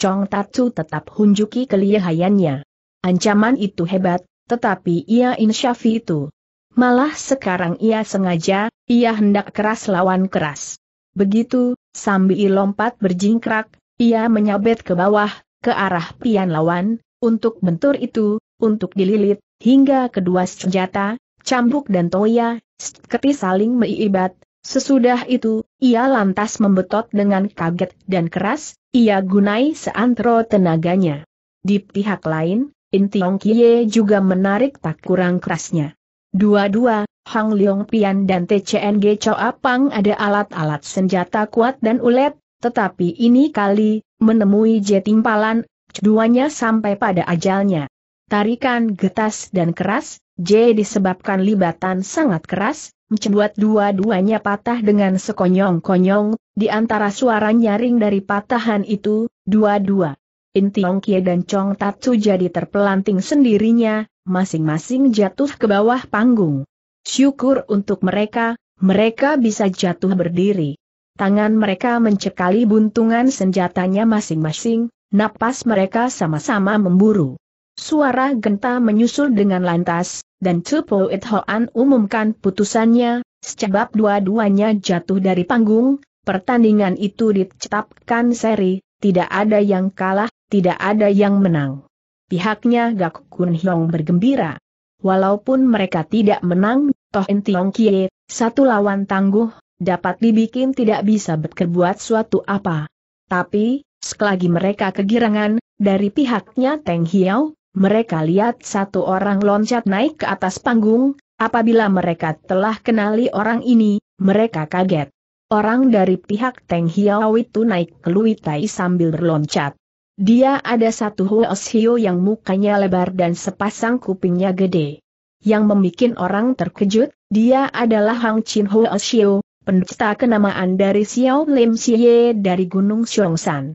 Chong Tatsu tetap hunjuki kelihayannya. Ancaman itu hebat, tetapi ia insyafi itu. Malah sekarang ia sengaja, ia hendak keras lawan keras. Begitu, sambil lompat berjingkrak, ia menyabet ke bawah, ke arah pian lawan, untuk bentur itu, untuk dililit, hingga kedua senjata, cambuk dan toya, keti saling meibat. Sesudah itu, ia lantas membetot dengan kaget dan keras, ia gunai seantero tenaganya. Di pihak lain, Intiong Kie juga menarik tak kurang kerasnya. Dua-dua, Hang Leong Pian dan TCNG Choa Pang ada alat-alat senjata kuat dan ulet, tetapi ini kali, menemui jetimpalan, keduanya sampai pada ajalnya. Tarikan getas dan keras, J disebabkan libatan sangat keras, membuat dua-duanya patah dengan sekonyong-konyong, di antara suara nyaring dari patahan itu, dua-dua. Tiong Kie dan Chong Tatsu jadi terpelanting sendirinya, masing-masing jatuh ke bawah panggung. Syukur untuk mereka, mereka bisa jatuh berdiri. Tangan mereka mencekali buntungan senjatanya masing-masing, napas mereka sama-sama memburu. Suara genta menyusul dengan lantas, dan Cepo It Hoan umumkan putusannya, sebab dua-duanya jatuh dari panggung, pertandingan itu ditetapkan seri, tidak ada yang kalah, tidak ada yang menang. Pihaknya Gak Kun Hyong bergembira. Walaupun mereka tidak menang, Toh In Tiong Kie, satu lawan tangguh, dapat dibikin tidak bisa berbuat suatu apa. Tapi, sekali lagi mereka kegirangan, dari pihaknya Teng Hiao, mereka lihat satu orang loncat naik ke atas panggung, apabila mereka telah kenali orang ini, mereka kaget. Orang dari pihak Teng Hiao itu naik ke Lui Tai sambil berloncat. Dia ada satu Huos Hio yang mukanya lebar dan sepasang kupingnya gede. Yang membuat orang terkejut, dia adalah Hang Chin Huos Hio, pendeta kenamaan dari Xiao Lim Xie dari Gunung Xiongsan.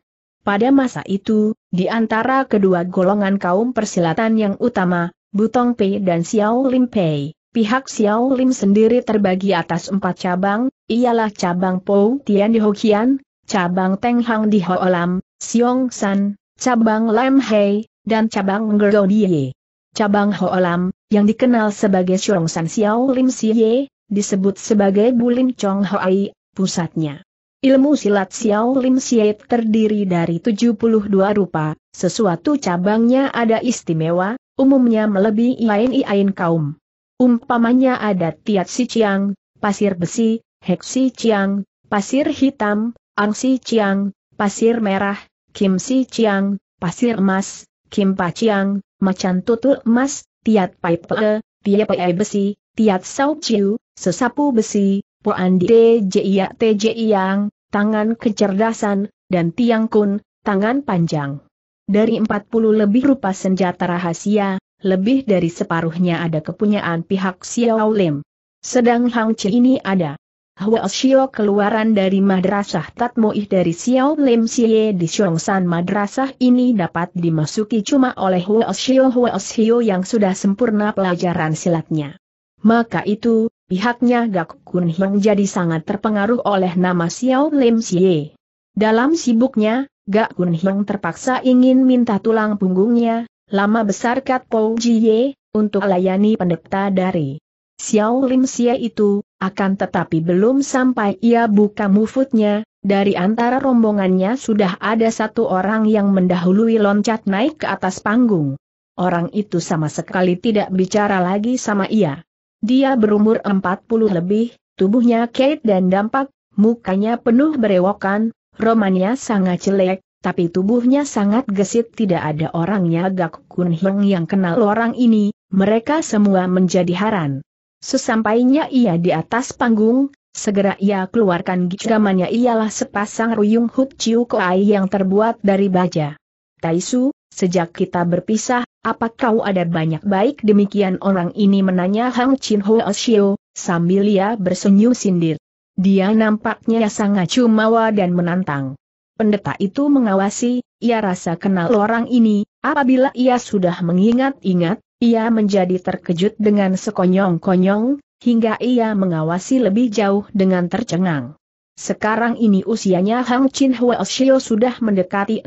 Pada masa itu, di antara kedua golongan kaum persilatan yang utama, Butong Pei dan Xiao Lim Pei, pihak Xiao Lim sendiri terbagi atas empat cabang, ialah cabang Po Tian di Hokian, cabang Teng Hang di Hoolam, Siong San, cabang Lam Hei, dan cabang Ngerdo Die. Cabang Hoolam, yang dikenal sebagai Siong San Xiao Lim Siye, disebut sebagai Bulim Chong Hoai, pusatnya. Ilmu silat Xiao Lim Siet terdiri dari 72 rupa, sesuatu cabangnya ada istimewa, umumnya melebihi lain iain kaum. Umpamanya ada Tiat Si Chiang, Pasir Besi, Hek Si Chiang, Pasir Hitam, Ang Si Chiang, Pasir Merah, Kim Si Chiang, Pasir Emas, Kim Pa Chiang, Macan Tutul Emas, Tiat Pai Pe, e, Tiat Pai e Besi, Tiat Sao Chiu, Sesapu Besi, Poan DJIA TJIang, tangan kecerdasan, dan Tiang Kun, tangan panjang. Dari 40 lebih rupa senjata rahasia, lebih dari separuhnya ada kepunyaan pihak Xiao Lim. Sedang Hang Chi ini ada. Hua Xiao keluaran dari Madrasah Tatmoih dari Xiao Lim Xie di Xiongsan Madrasah ini dapat dimasuki cuma oleh Hua Xiao Hua Xiao yang sudah sempurna pelajaran silatnya. Maka itu, pihaknya Gak Kun Hiong jadi sangat terpengaruh oleh nama Xiao Lim Xie. Dalam sibuknya, Gak Kun Hiong terpaksa ingin minta tulang punggungnya, lama besar Kat Po Jie, untuk layani pendeta dari Xiao Lim Xie itu, akan tetapi belum sampai ia buka mufutnya, dari antara rombongannya sudah ada satu orang yang mendahului loncat naik ke atas panggung. Orang itu sama sekali tidak bicara lagi sama ia. Dia berumur 40 lebih, tubuhnya kait dan dampak, mukanya penuh berewokan, romannya sangat jelek, tapi tubuhnya sangat gesit tidak ada orangnya Gak Kun Hyung yang kenal orang ini, mereka semua menjadi haran. Sesampainya ia di atas panggung, segera ia keluarkan gicramannya ialah sepasang ruyung hut ciu koai yang terbuat dari baja. Taisu, Sejak kita berpisah, apa kau ada banyak baik demikian orang ini menanya Hang Chin Ho Oshio, sambil ia bersenyum sindir. Dia nampaknya sangat cumawa dan menantang. Pendeta itu mengawasi, ia rasa kenal orang ini, apabila ia sudah mengingat-ingat, ia menjadi terkejut dengan sekonyong-konyong, hingga ia mengawasi lebih jauh dengan tercengang. Sekarang ini usianya Hang Chin Hwa Oshio sudah mendekati 60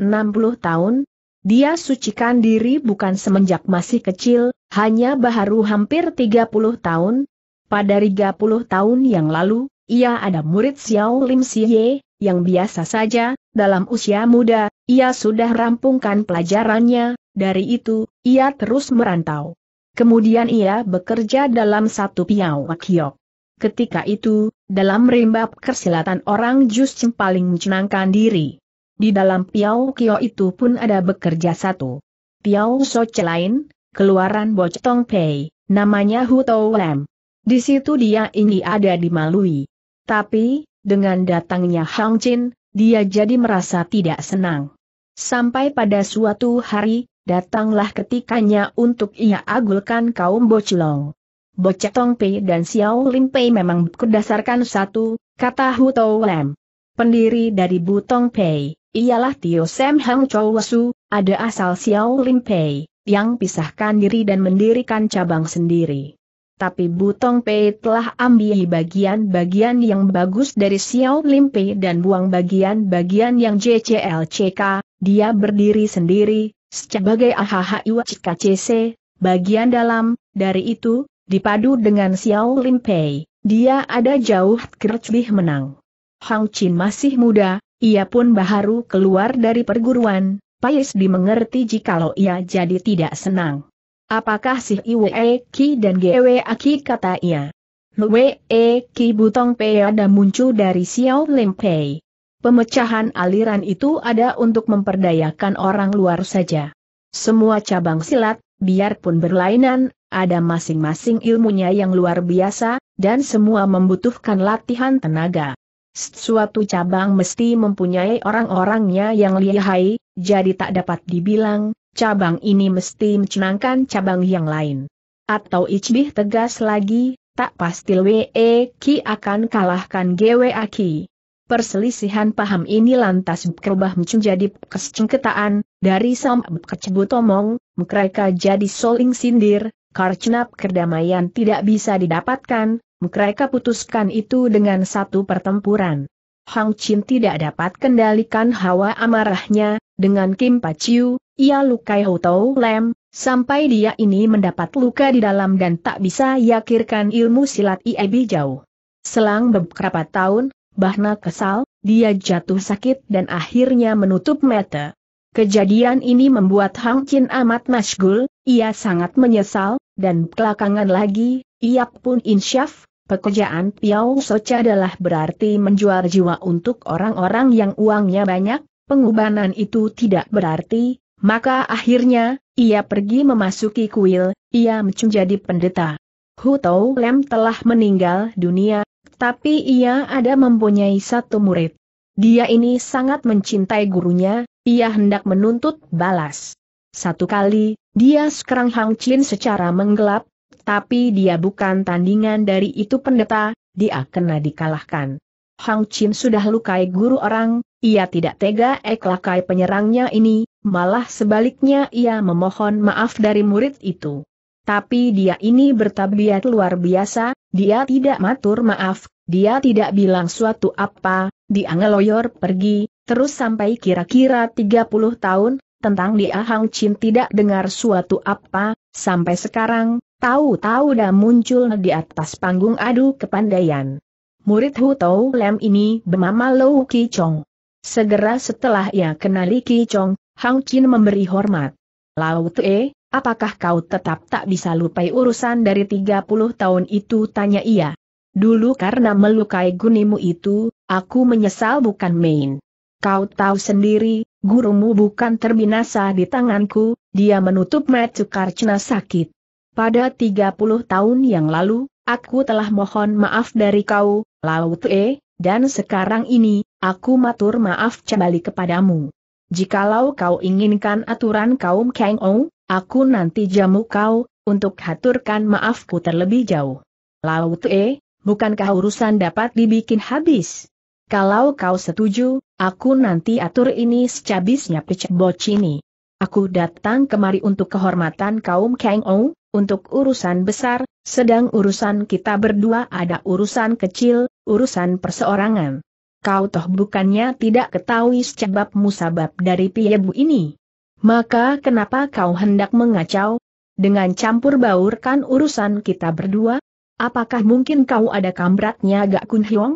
tahun, dia sucikan diri bukan semenjak masih kecil, hanya baru hampir 30 tahun. Pada 30 tahun yang lalu, ia ada murid Xiao Lim Siye, yang biasa saja, dalam usia muda, ia sudah rampungkan pelajarannya, dari itu, ia terus merantau. Kemudian ia bekerja dalam satu piau piawakyok. Ketika itu, dalam rimbab kersilatan orang justru paling mencenangkan diri. Di dalam Piao Kio itu pun ada bekerja satu. Piao Soce lain, keluaran Boc Tong Pei, namanya Hu Tou Lam. Di situ dia ini ada di Malui. Tapi, dengan datangnya Hang Chin, dia jadi merasa tidak senang. Sampai pada suatu hari, datanglah ketikanya untuk ia agulkan kaum Bocilong. Bocah Pei dan Xiao Limpei memang berdasarkan satu, kata Hu Tou Lem. Pendiri dari Butong Pei ialah Tio Sam Hang Chow Wasu, ada asal Xiao Lim Pei, yang pisahkan diri dan mendirikan cabang sendiri. Tapi Butong Pei telah ambil bagian-bagian yang bagus dari Xiao Lim Pei dan buang bagian-bagian yang JCLCK, dia berdiri sendiri, sebagai AHHIWCKCC, bagian dalam, dari itu, dipadu dengan Xiao Lim Pei, dia ada jauh kercbih menang. Hang Chin masih muda, ia pun baharu keluar dari perguruan, Pais dimengerti jikalau ia jadi tidak senang. Apakah si Iwe Ki dan Gwe Aki kata ia? Lwe e Ki Butong Pei ada muncul dari Xiao Lim Pei. Pemecahan aliran itu ada untuk memperdayakan orang luar saja. Semua cabang silat, biarpun berlainan, ada masing-masing ilmunya yang luar biasa, dan semua membutuhkan latihan tenaga. Suatu cabang mesti mempunyai orang-orangnya yang lihai, jadi tak dapat dibilang, cabang ini mesti mencenangkan cabang yang lain. Atau Ichbih tegas lagi, tak pasti Lwe Ki akan kalahkan Gwa Aki. Perselisihan paham ini lantas berubah menjadi kesengketaan, dari sam kecebut omong, mereka jadi soling sindir, karena kedamaian tidak bisa didapatkan, mereka putuskan itu dengan satu pertempuran. Hang Chin tidak dapat kendalikan hawa amarahnya, dengan Kim Paciu, ia lukai Hotou Lem, sampai dia ini mendapat luka di dalam dan tak bisa yakirkan ilmu silat Iebi jauh. Selang beberapa tahun, Bahna kesal, dia jatuh sakit dan akhirnya menutup mata. Kejadian ini membuat Hang Chin amat masgul. ia sangat menyesal, dan kelakangan lagi, ia pun insyaf, Pekerjaan Piao Socha adalah berarti menjual jiwa untuk orang-orang yang uangnya banyak, pengubanan itu tidak berarti, maka akhirnya, ia pergi memasuki kuil, ia menjadi pendeta. Hu Tau Lem telah meninggal dunia, tapi ia ada mempunyai satu murid. Dia ini sangat mencintai gurunya, ia hendak menuntut balas. Satu kali, dia sekarang Hang Chin secara menggelap, tapi dia bukan tandingan dari itu pendeta, dia kena dikalahkan. Hang Chin sudah lukai guru orang, ia tidak tega lakai penyerangnya ini, malah sebaliknya ia memohon maaf dari murid itu. Tapi dia ini bertabiat luar biasa, dia tidak matur maaf, dia tidak bilang suatu apa, dia ngeloyor pergi, terus sampai kira-kira 30 tahun, tentang dia Hang Chin tidak dengar suatu apa, sampai sekarang, Tahu-tahu dah muncul di atas panggung adu kepandaian. Murid Hu Tau Lem ini bernama Lou Ki Chong. Segera setelah ia kenali Ki Chong, Hang Chin memberi hormat. Lau Tue, apakah kau tetap tak bisa lupai urusan dari 30 tahun itu tanya ia. Dulu karena melukai gunimu itu, aku menyesal bukan main. Kau tahu sendiri, gurumu bukan terbinasa di tanganku, dia menutup cina sakit. Pada 30 tahun yang lalu, aku telah mohon maaf dari kau, laut e, dan sekarang ini, aku matur maaf kembali kepadamu. Jikalau kau inginkan aturan kaum Kang Ou, aku nanti jamu kau, untuk haturkan maafku terlebih jauh. Laut e, bukankah urusan dapat dibikin habis? Kalau kau setuju, aku nanti atur ini secabisnya pecah bocini. Aku datang kemari untuk kehormatan kaum Kang Ou, untuk urusan besar, sedang urusan kita berdua ada urusan kecil, urusan perseorangan. Kau toh bukannya tidak ketahui sebab musabab dari piyebu ini. Maka kenapa kau hendak mengacau? Dengan campur baurkan urusan kita berdua? Apakah mungkin kau ada kambratnya Gak Kun Hyong?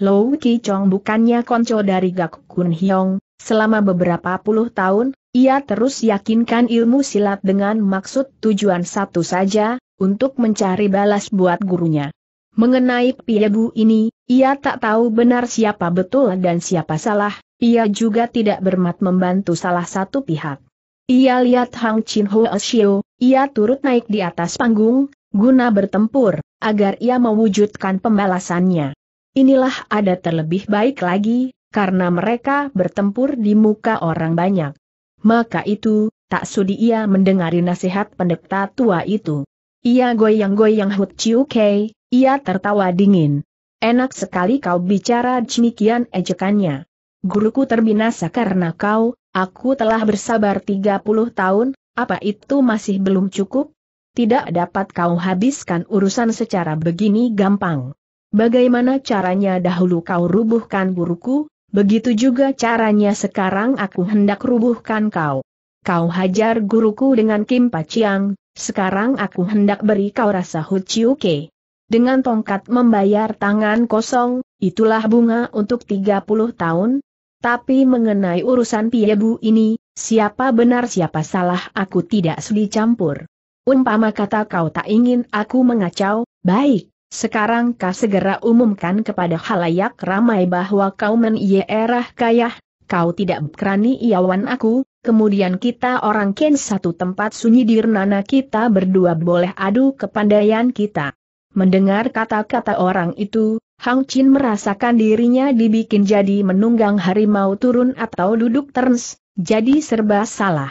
Lou Ki Chong bukannya konco dari Gak Kun Hyong, selama beberapa puluh tahun, ia terus yakinkan ilmu silat dengan maksud tujuan satu saja, untuk mencari balas buat gurunya. Mengenai Piebu ini, ia tak tahu benar siapa betul dan siapa salah, ia juga tidak bermat membantu salah satu pihak. Ia lihat Hang Chin Ho Shio, ia turut naik di atas panggung, guna bertempur, agar ia mewujudkan pembalasannya. Inilah ada terlebih baik lagi, karena mereka bertempur di muka orang banyak. Maka itu, tak sudi ia mendengari nasihat pendeta tua itu. Ia goyang-goyang Hut Chiu Kei, ia tertawa dingin. Enak sekali kau bicara demikian ejekannya. Guruku terbinasa karena kau, aku telah bersabar 30 tahun, apa itu masih belum cukup? Tidak dapat kau habiskan urusan secara begini gampang. Bagaimana caranya dahulu kau rubuhkan guruku, Begitu juga caranya sekarang aku hendak rubuhkan kau. Kau hajar guruku dengan Kim Paciang, sekarang aku hendak beri kau rasa Huchiuke. Dengan tongkat membayar tangan kosong, itulah bunga untuk 30 tahun. Tapi mengenai urusan Piebu ini, siapa benar siapa salah aku tidak sudi campur. Umpama kata kau tak ingin aku mengacau, baik, sekarang kau segera umumkan kepada halayak ramai bahwa kau menierah kayah, kau tidak berani iawan aku, kemudian kita orang ken satu tempat sunyi di dirnana kita berdua boleh adu kepandaian kita. Mendengar kata-kata orang itu, Hang Chin merasakan dirinya dibikin jadi menunggang harimau turun atau duduk terns, jadi serba salah.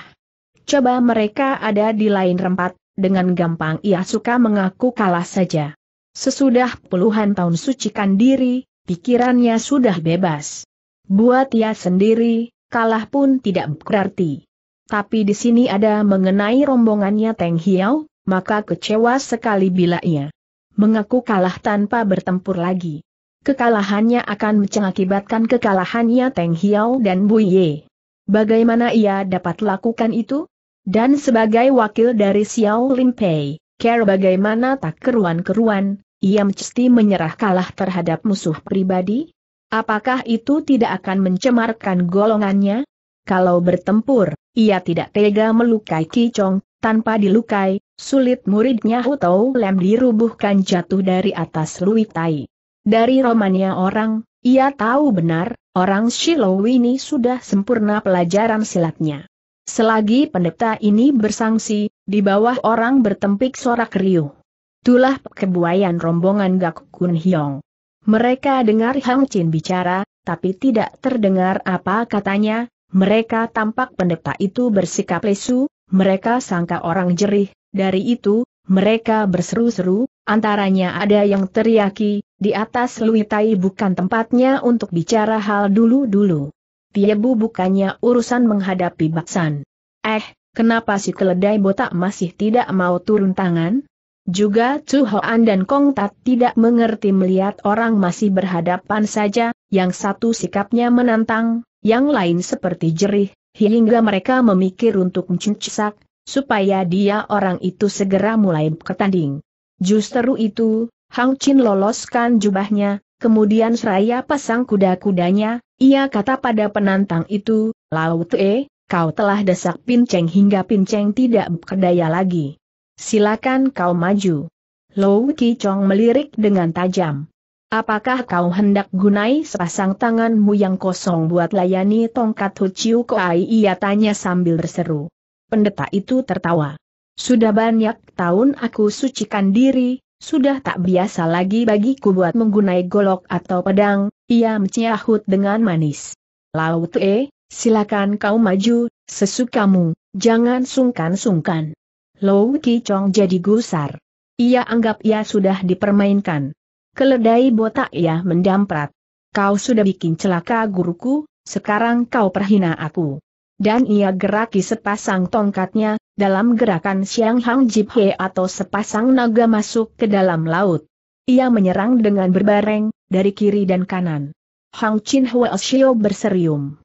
Coba mereka ada di lain tempat, dengan gampang ia suka mengaku kalah saja. Sesudah puluhan tahun sucikan diri, pikirannya sudah bebas. Buat ia sendiri, kalah pun tidak berarti. Tapi di sini ada mengenai rombongannya Teng Hiau, maka kecewa sekali bila ia mengaku kalah tanpa bertempur lagi. Kekalahannya akan mengakibatkan kekalahannya Teng Hiau dan Bu Ye. Bagaimana ia dapat lakukan itu? Dan sebagai wakil dari Xiao Lin Pei, care bagaimana tak keruan-keruan, ia mesti menyerah kalah terhadap musuh pribadi? Apakah itu tidak akan mencemarkan golongannya? Kalau bertempur, ia tidak tega melukai Kicong, tanpa dilukai, sulit muridnya Hutou Lem dirubuhkan jatuh dari atas Luitai. Dari romannya orang, ia tahu benar, orang Shiloh ini sudah sempurna pelajaran silatnya. Selagi pendeta ini bersangsi, di bawah orang bertempik sorak riuh. Tulah kebuayan rombongan Gak Kun Hiong. Mereka dengar Hang Chin bicara, tapi tidak terdengar apa katanya, mereka tampak pendeta itu bersikap lesu, mereka sangka orang jerih, dari itu, mereka berseru-seru, antaranya ada yang teriaki, di atas Luitai bukan tempatnya untuk bicara hal dulu-dulu. Tiebu bukannya urusan menghadapi baksan. Eh, Kenapa si keledai botak masih tidak mau turun tangan? Juga Chu Hoan dan Kong Tat tidak mengerti melihat orang masih berhadapan saja, yang satu sikapnya menantang, yang lain seperti jerih, hingga mereka memikir untuk mencucak, supaya dia orang itu segera mulai bertanding. Justru itu, Hang Chin loloskan jubahnya, kemudian seraya pasang kuda-kudanya, ia kata pada penantang itu, laut Tue, kau telah desak Pinceng hingga Pinceng tidak berdaya lagi. Silakan kau maju. Lou Chong melirik dengan tajam. Apakah kau hendak gunai sepasang tanganmu yang kosong buat layani tongkat Huciu Koai? Ia tanya sambil berseru. Pendeta itu tertawa. Sudah banyak tahun aku sucikan diri, sudah tak biasa lagi bagiku buat menggunai golok atau pedang, ia menciahut dengan manis. Laut E, Silakan kau maju, sesukamu, jangan sungkan-sungkan. Lou kichong jadi gusar. Ia anggap ia sudah dipermainkan. Keledai botak ia mendamprat. Kau sudah bikin celaka guruku, sekarang kau perhina aku. Dan ia geraki sepasang tongkatnya, dalam gerakan Siang Hang Jip He atau sepasang naga masuk ke dalam laut. Ia menyerang dengan berbareng, dari kiri dan kanan. Hang Chin Hwa Shio berserium.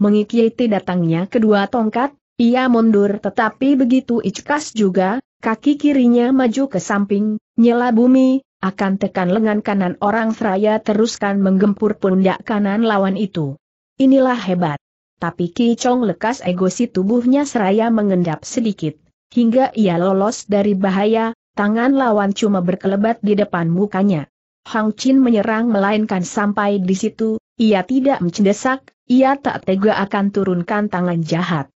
Mengikuti datangnya kedua tongkat, ia mundur tetapi begitu ickas juga, kaki kirinya maju ke samping, nyela bumi, akan tekan lengan kanan orang seraya teruskan menggempur pundak kanan lawan itu. Inilah hebat. Tapi Ki Chong lekas egosi tubuhnya seraya mengendap sedikit, hingga ia lolos dari bahaya, tangan lawan cuma berkelebat di depan mukanya. Hang Chin menyerang melainkan sampai di situ, ia tidak mencendesak, ia tak tega akan turunkan tangan jahat.